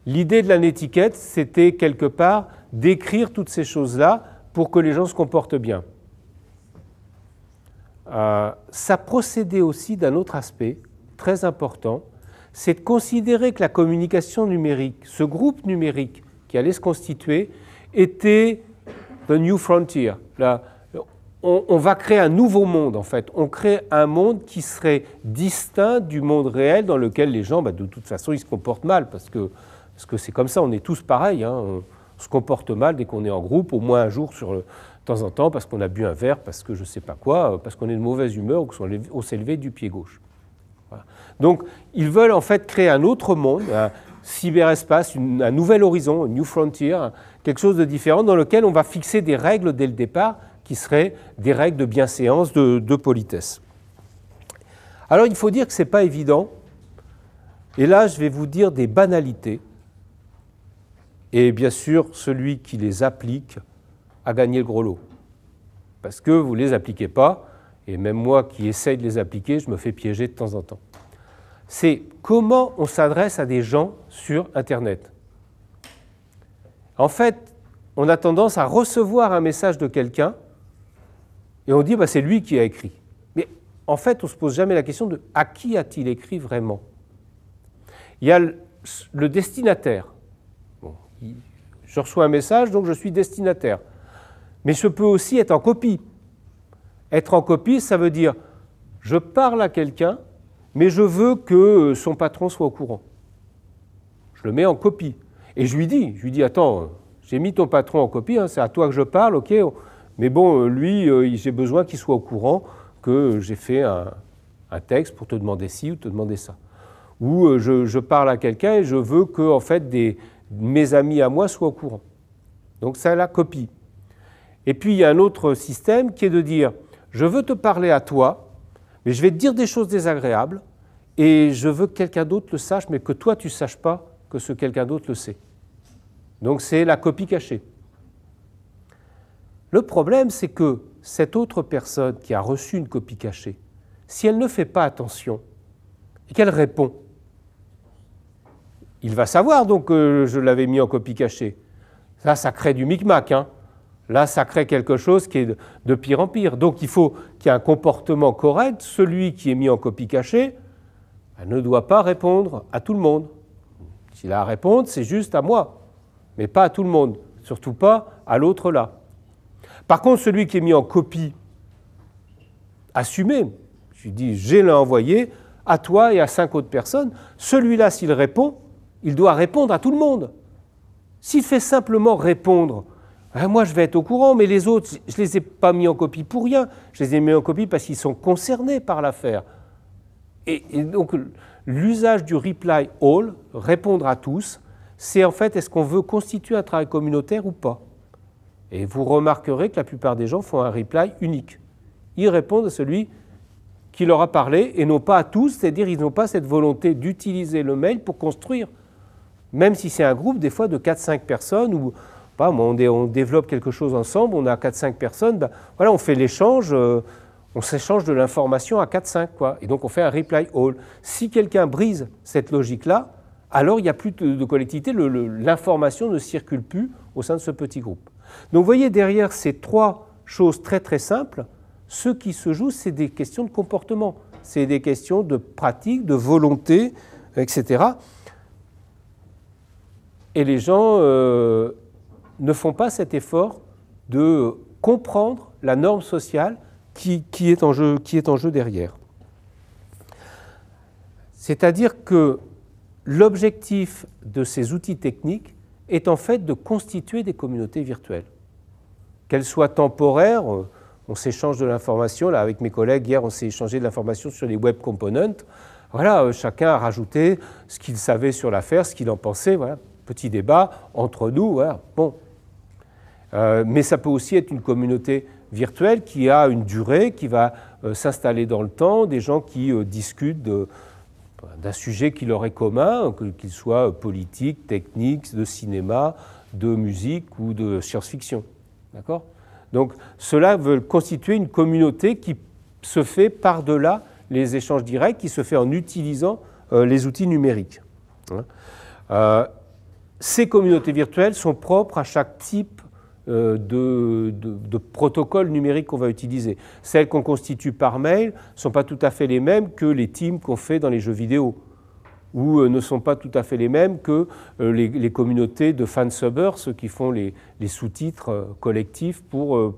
l'idée de la netiquette, c'était quelque part d'écrire toutes ces choses-là pour que les gens se comportent bien. Euh, ça procédait aussi d'un autre aspect très important, c'est de considérer que la communication numérique, ce groupe numérique qui allait se constituer, était the new frontier. on, va créer un nouveau monde en fait. On crée un monde qui serait distinct du monde réel dans lequel les gens, bah, de toute façon, ils se comportent mal parce que parce que c'est comme ça. On est tous pareils. Hein. On, se comporte mal dès qu'on est en groupe, au moins un jour sur de temps en temps, parce qu'on a bu un verre, parce que je ne sais pas quoi, parce qu'on est de mauvaise humeur ou qu'on s'est levé du pied gauche. Donc, ils veulent en fait créer un autre monde, un cyberespace, un nouvel horizon, une new frontier, quelque chose de différent dans lequel on va fixer des règles dès le départ qui seraient des règles de bienséance, de, de politesse. Alors, il faut dire que ce n'est pas évident. Et là, je vais vous dire des banalités. Et bien sûr, celui qui les applique a gagné le gros lot. Parce que vous ne les appliquez pas, et même moi qui essaye de les appliquer, je me fais piéger de temps en temps c'est comment on s'adresse à des gens sur Internet. En fait, on a tendance à recevoir un message de quelqu'un et on dit bah, c'est lui qui a écrit. Mais en fait, on ne se pose jamais la question de à qui a-t-il écrit vraiment Il y a le, destinataire. je reçois un message, donc je suis destinataire. Mais je peux aussi être en copie. Être en copie, ça veut dire je parle à quelqu'un mais je veux que son patron soit au courant. Je le mets en copie. Et je lui dis, je lui dis, attends, j'ai mis ton patron en copie, hein, c'est à toi que je parle, ok, mais bon, lui, euh, j'ai besoin qu'il soit au courant que j'ai fait un, texte pour te demander ci ou te demander ça. Ou euh, je, parle à quelqu'un et je veux que, fait, mes amis à moi soient au courant. Donc c'est la copie. Et puis, il y a un autre système qui est de dire, je veux te parler à toi, mais je vais te dire des choses désagréables et je veux que quelqu'un d'autre le sache, mais que toi tu ne saches pas que ce quelqu'un d'autre le sait. Donc c'est la copie cachée. Le problème, c'est que cette autre personne qui a reçu une copie cachée, si elle ne fait pas attention et qu'elle répond, il va savoir donc que je l'avais mis en copie cachée. Ça, ça crée du micmac. Hein. Là, ça crée quelque chose qui est de pire en pire. Donc il faut qu'il y ait un comportement correct. Celui qui est mis en copie cachée ben, ne doit pas répondre à tout le monde. S'il a à répondre, c'est juste à moi, mais pas à tout le monde, surtout pas à l'autre là. Par contre, celui qui est mis en copie, assumé, je lui dis, j'ai envoyé à toi et à cinq autres personnes, celui-là, s'il répond, il doit répondre à tout le monde. S'il fait simplement répondre ah, moi, je vais être au courant, mais les autres, je ne les ai pas mis en copie pour rien. Je les ai mis en copie parce qu'ils sont concernés par l'affaire. Et, donc, l'usage du reply all, répondre à tous, c'est en fait est-ce qu'on veut constituer un travail communautaire ou pas Et vous remarquerez que la plupart des gens font un reply unique. Ils répondent à celui qui leur a parlé et non pas à tous, c'est-à-dire ils n'ont pas cette volonté d'utiliser le mail pour construire. Même si c'est un groupe, des fois, de 4-5 personnes ou moi, on, développe quelque chose ensemble, on a 4-5 personnes, bah, voilà, on fait l'échange, euh, on s'échange de l'information à 4-5, quoi. Et donc on fait un reply all. Si quelqu'un brise cette logique-là, alors il n'y a plus de, collectivité, l'information ne circule plus au sein de ce petit groupe. Donc vous voyez derrière ces trois choses très très simples, ce qui se joue, c'est des questions de comportement, c'est des questions de pratique, de volonté, etc. Et les gens euh, ne font pas cet effort de comprendre la norme sociale qui, est, en jeu, qui est en jeu derrière. C'est-à-dire que l'objectif de ces outils techniques est en fait de constituer des communautés virtuelles, qu'elles soient temporaires. Euh, on s'échange de l'information. Là, avec mes collègues, hier, on s'est échangé de l'information sur les web components. Voilà, euh, chacun a rajouté ce qu'il savait sur l'affaire, ce qu'il en pensait. Voilà, petit débat entre nous. Bon, euh, mais ça peut aussi être une communauté virtuelle qui a une durée, qui va euh, s'installer dans le temps, des gens qui euh, discutent d'un sujet qui leur est commun, qu'il soit politique, technique, de cinéma, de musique ou de science-fiction. D'accord Donc ceux-là veulent constituer une communauté qui se fait par-delà les échanges directs, qui se fait en utilisant les outils numériques. Hein ces communautés virtuelles sont propres à chaque type euh, de, protocoles numériques qu'on va utiliser. Celles qu'on constitue par mail ne sont pas tout à fait les mêmes que les teams qu'on fait dans les jeux vidéo ou euh, ne sont pas tout à fait les mêmes que euh, les, communautés de fansubbers, ceux qui font les, sous-titres collectifs pour,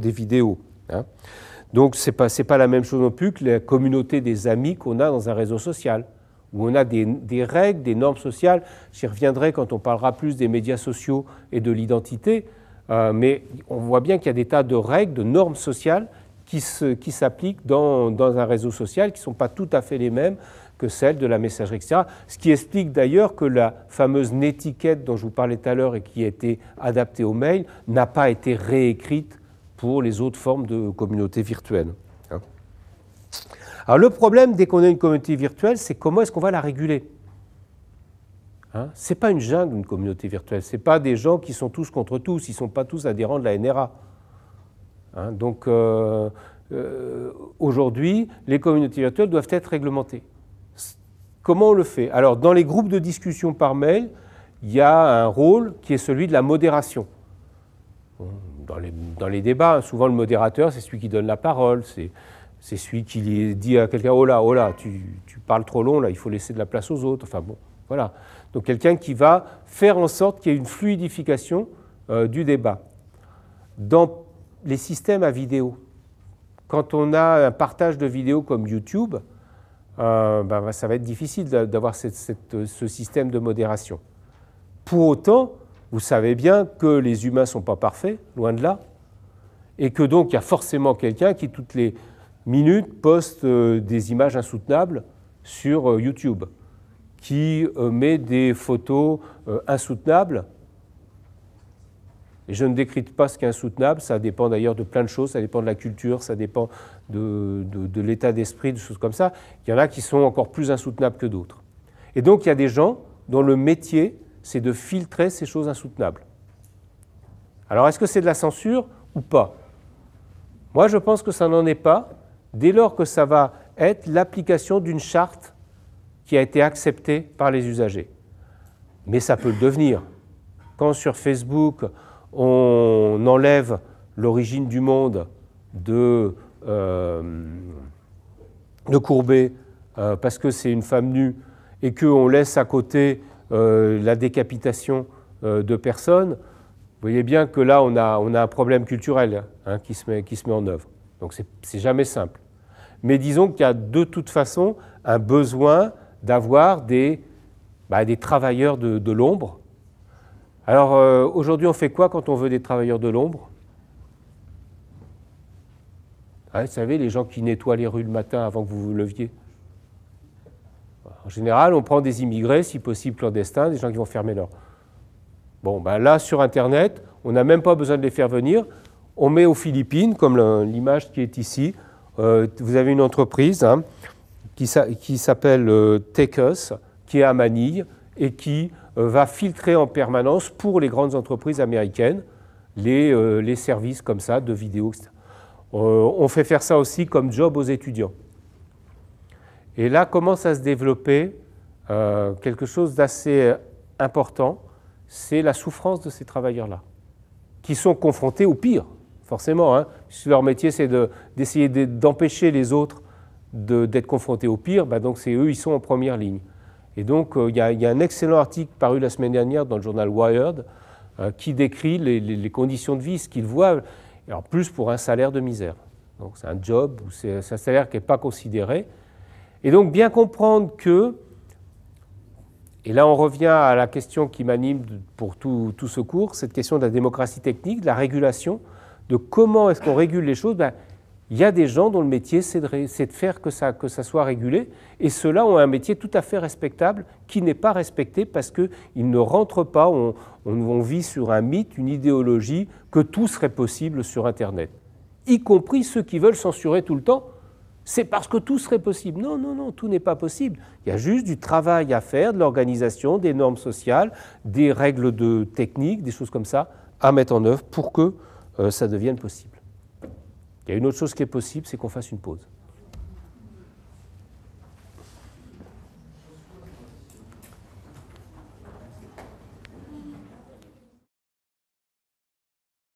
des vidéos. Hein. Donc ce n'est pas, la même chose non plus que la communauté des amis qu'on a dans un réseau social, où on a des règles, des normes sociales. J'y reviendrai quand on parlera plus des médias sociaux et de l'identité. Euh, mais on voit bien qu'il y a des tas de règles, de normes sociales qui s'appliquent dans, un réseau social qui ne sont pas tout à fait les mêmes que celles de la messagerie, etc. Ce qui explique d'ailleurs que la fameuse netiquette dont je vous parlais tout à l'heure et qui a été adaptée au mail n'a pas été réécrite pour les autres formes de communautés virtuelles. Hein. Alors le problème dès qu'on a une communauté virtuelle, c'est comment est-ce qu'on va la réguler Hein? ce n'est pas une jungle, une communauté virtuelle. Ce n'est pas des gens qui sont tous contre tous. Ils ne sont pas tous adhérents de la NRA. Hein? donc, euh, euh, aujourd'hui, les communautés virtuelles doivent être réglementées. Comment on le fait Alors, dans les groupes de discussion par mail, il y a un rôle qui est celui de la modération. Dans les, débats, souvent le modérateur, c'est celui qui donne la parole, c'est celui qui dit à quelqu'un, oh là, oh là, tu, tu, parles trop long, là, il faut laisser de la place aux autres. Enfin bon, voilà. Donc quelqu'un qui va faire en sorte qu'il y ait une fluidification euh, du débat. Dans les systèmes à vidéo, quand on a un partage de vidéos comme YouTube, euh, ben, ben, ça va être difficile d'avoir ce système de modération. Pour autant, vous savez bien que les humains ne sont pas parfaits, loin de là, et que donc il y a forcément quelqu'un qui toutes les minutes poste euh, des images insoutenables sur YouTube qui euh, met des photos euh, insoutenables. Et je ne décris pas ce qui est insoutenable, ça dépend d'ailleurs de plein de choses, ça dépend de la culture, ça dépend de, l'état d'esprit, de choses comme ça. Il y en a qui sont encore plus insoutenables que d'autres. Et donc il y a des gens dont le métier, c'est de filtrer ces choses insoutenables. Alors est-ce que c'est de la censure ou pas Moi je pense que ça n'en est pas, dès lors que ça va être l'application d'une charte qui a été accepté par les usagers. Mais ça peut le devenir. Quand sur Facebook, on enlève l'origine du monde de, euh, de Courbet euh, parce que c'est une femme nue et que on laisse à côté euh, la décapitation de personnes, vous voyez bien que là, on a, on a un problème culturel hein, hein, qui, se met, qui se met en œuvre. Donc c'est jamais simple. Mais disons qu'il y a de toute façon un besoin d'avoir des, bah, des travailleurs de, l'ombre. Alors euh, aujourd'hui, on fait quoi quand on veut des travailleurs de l'ombre ah, Vous savez, les gens qui nettoient les rues le matin avant que vous vous leviez. En général, on prend des immigrés, si possible clandestins, des gens qui vont fermer leur. Bon, ben là, sur Internet, on n'a même pas besoin de les faire venir. On met aux Philippines, comme l'image qui est ici, euh, vous avez une entreprise, hein qui s'appelle euh, Us, qui est à Manille et qui euh, va filtrer en permanence pour les grandes entreprises américaines les, euh, les services comme ça de vidéo. on fait faire ça aussi comme job aux étudiants. Et là commence à se développer quelque chose d'assez important, c'est la souffrance de ces travailleurs-là, qui sont confrontés au pire, forcément. Hein, leur métier, c'est d'essayer d'empêcher les autres d'être confrontés au pire, bah, donc c'est eux, ils sont en première ligne. Et donc, euh, il y, a un excellent article paru la semaine dernière dans le journal Wired euh, qui décrit les, conditions de vie, ce qu'ils voient, en plus pour un salaire de misère. Donc, c'est un job, c'est un salaire qui n'est pas considéré. Et donc, bien comprendre que, et là on revient à la question qui m'anime pour tout, tout, ce cours, cette question de la démocratie technique, de la régulation, de comment est-ce qu'on régule les choses, bah, il y a des gens dont le métier, c'est de, faire que ça, soit régulé. Et ceux-là ont un métier tout à fait respectable qui n'est pas respecté parce qu'ils ne rentrent pas. On, vit sur un mythe, une idéologie que tout serait possible sur Internet. Y compris ceux qui veulent censurer tout le temps. C'est parce que tout serait possible. Non, non, non, tout n'est pas possible. Il y a juste du travail à faire, de l'organisation, des normes sociales, des règles de technique, des choses comme ça à mettre en œuvre pour que euh, ça devienne possible. Il y a une autre chose qui est possible, c'est qu'on fasse une pause.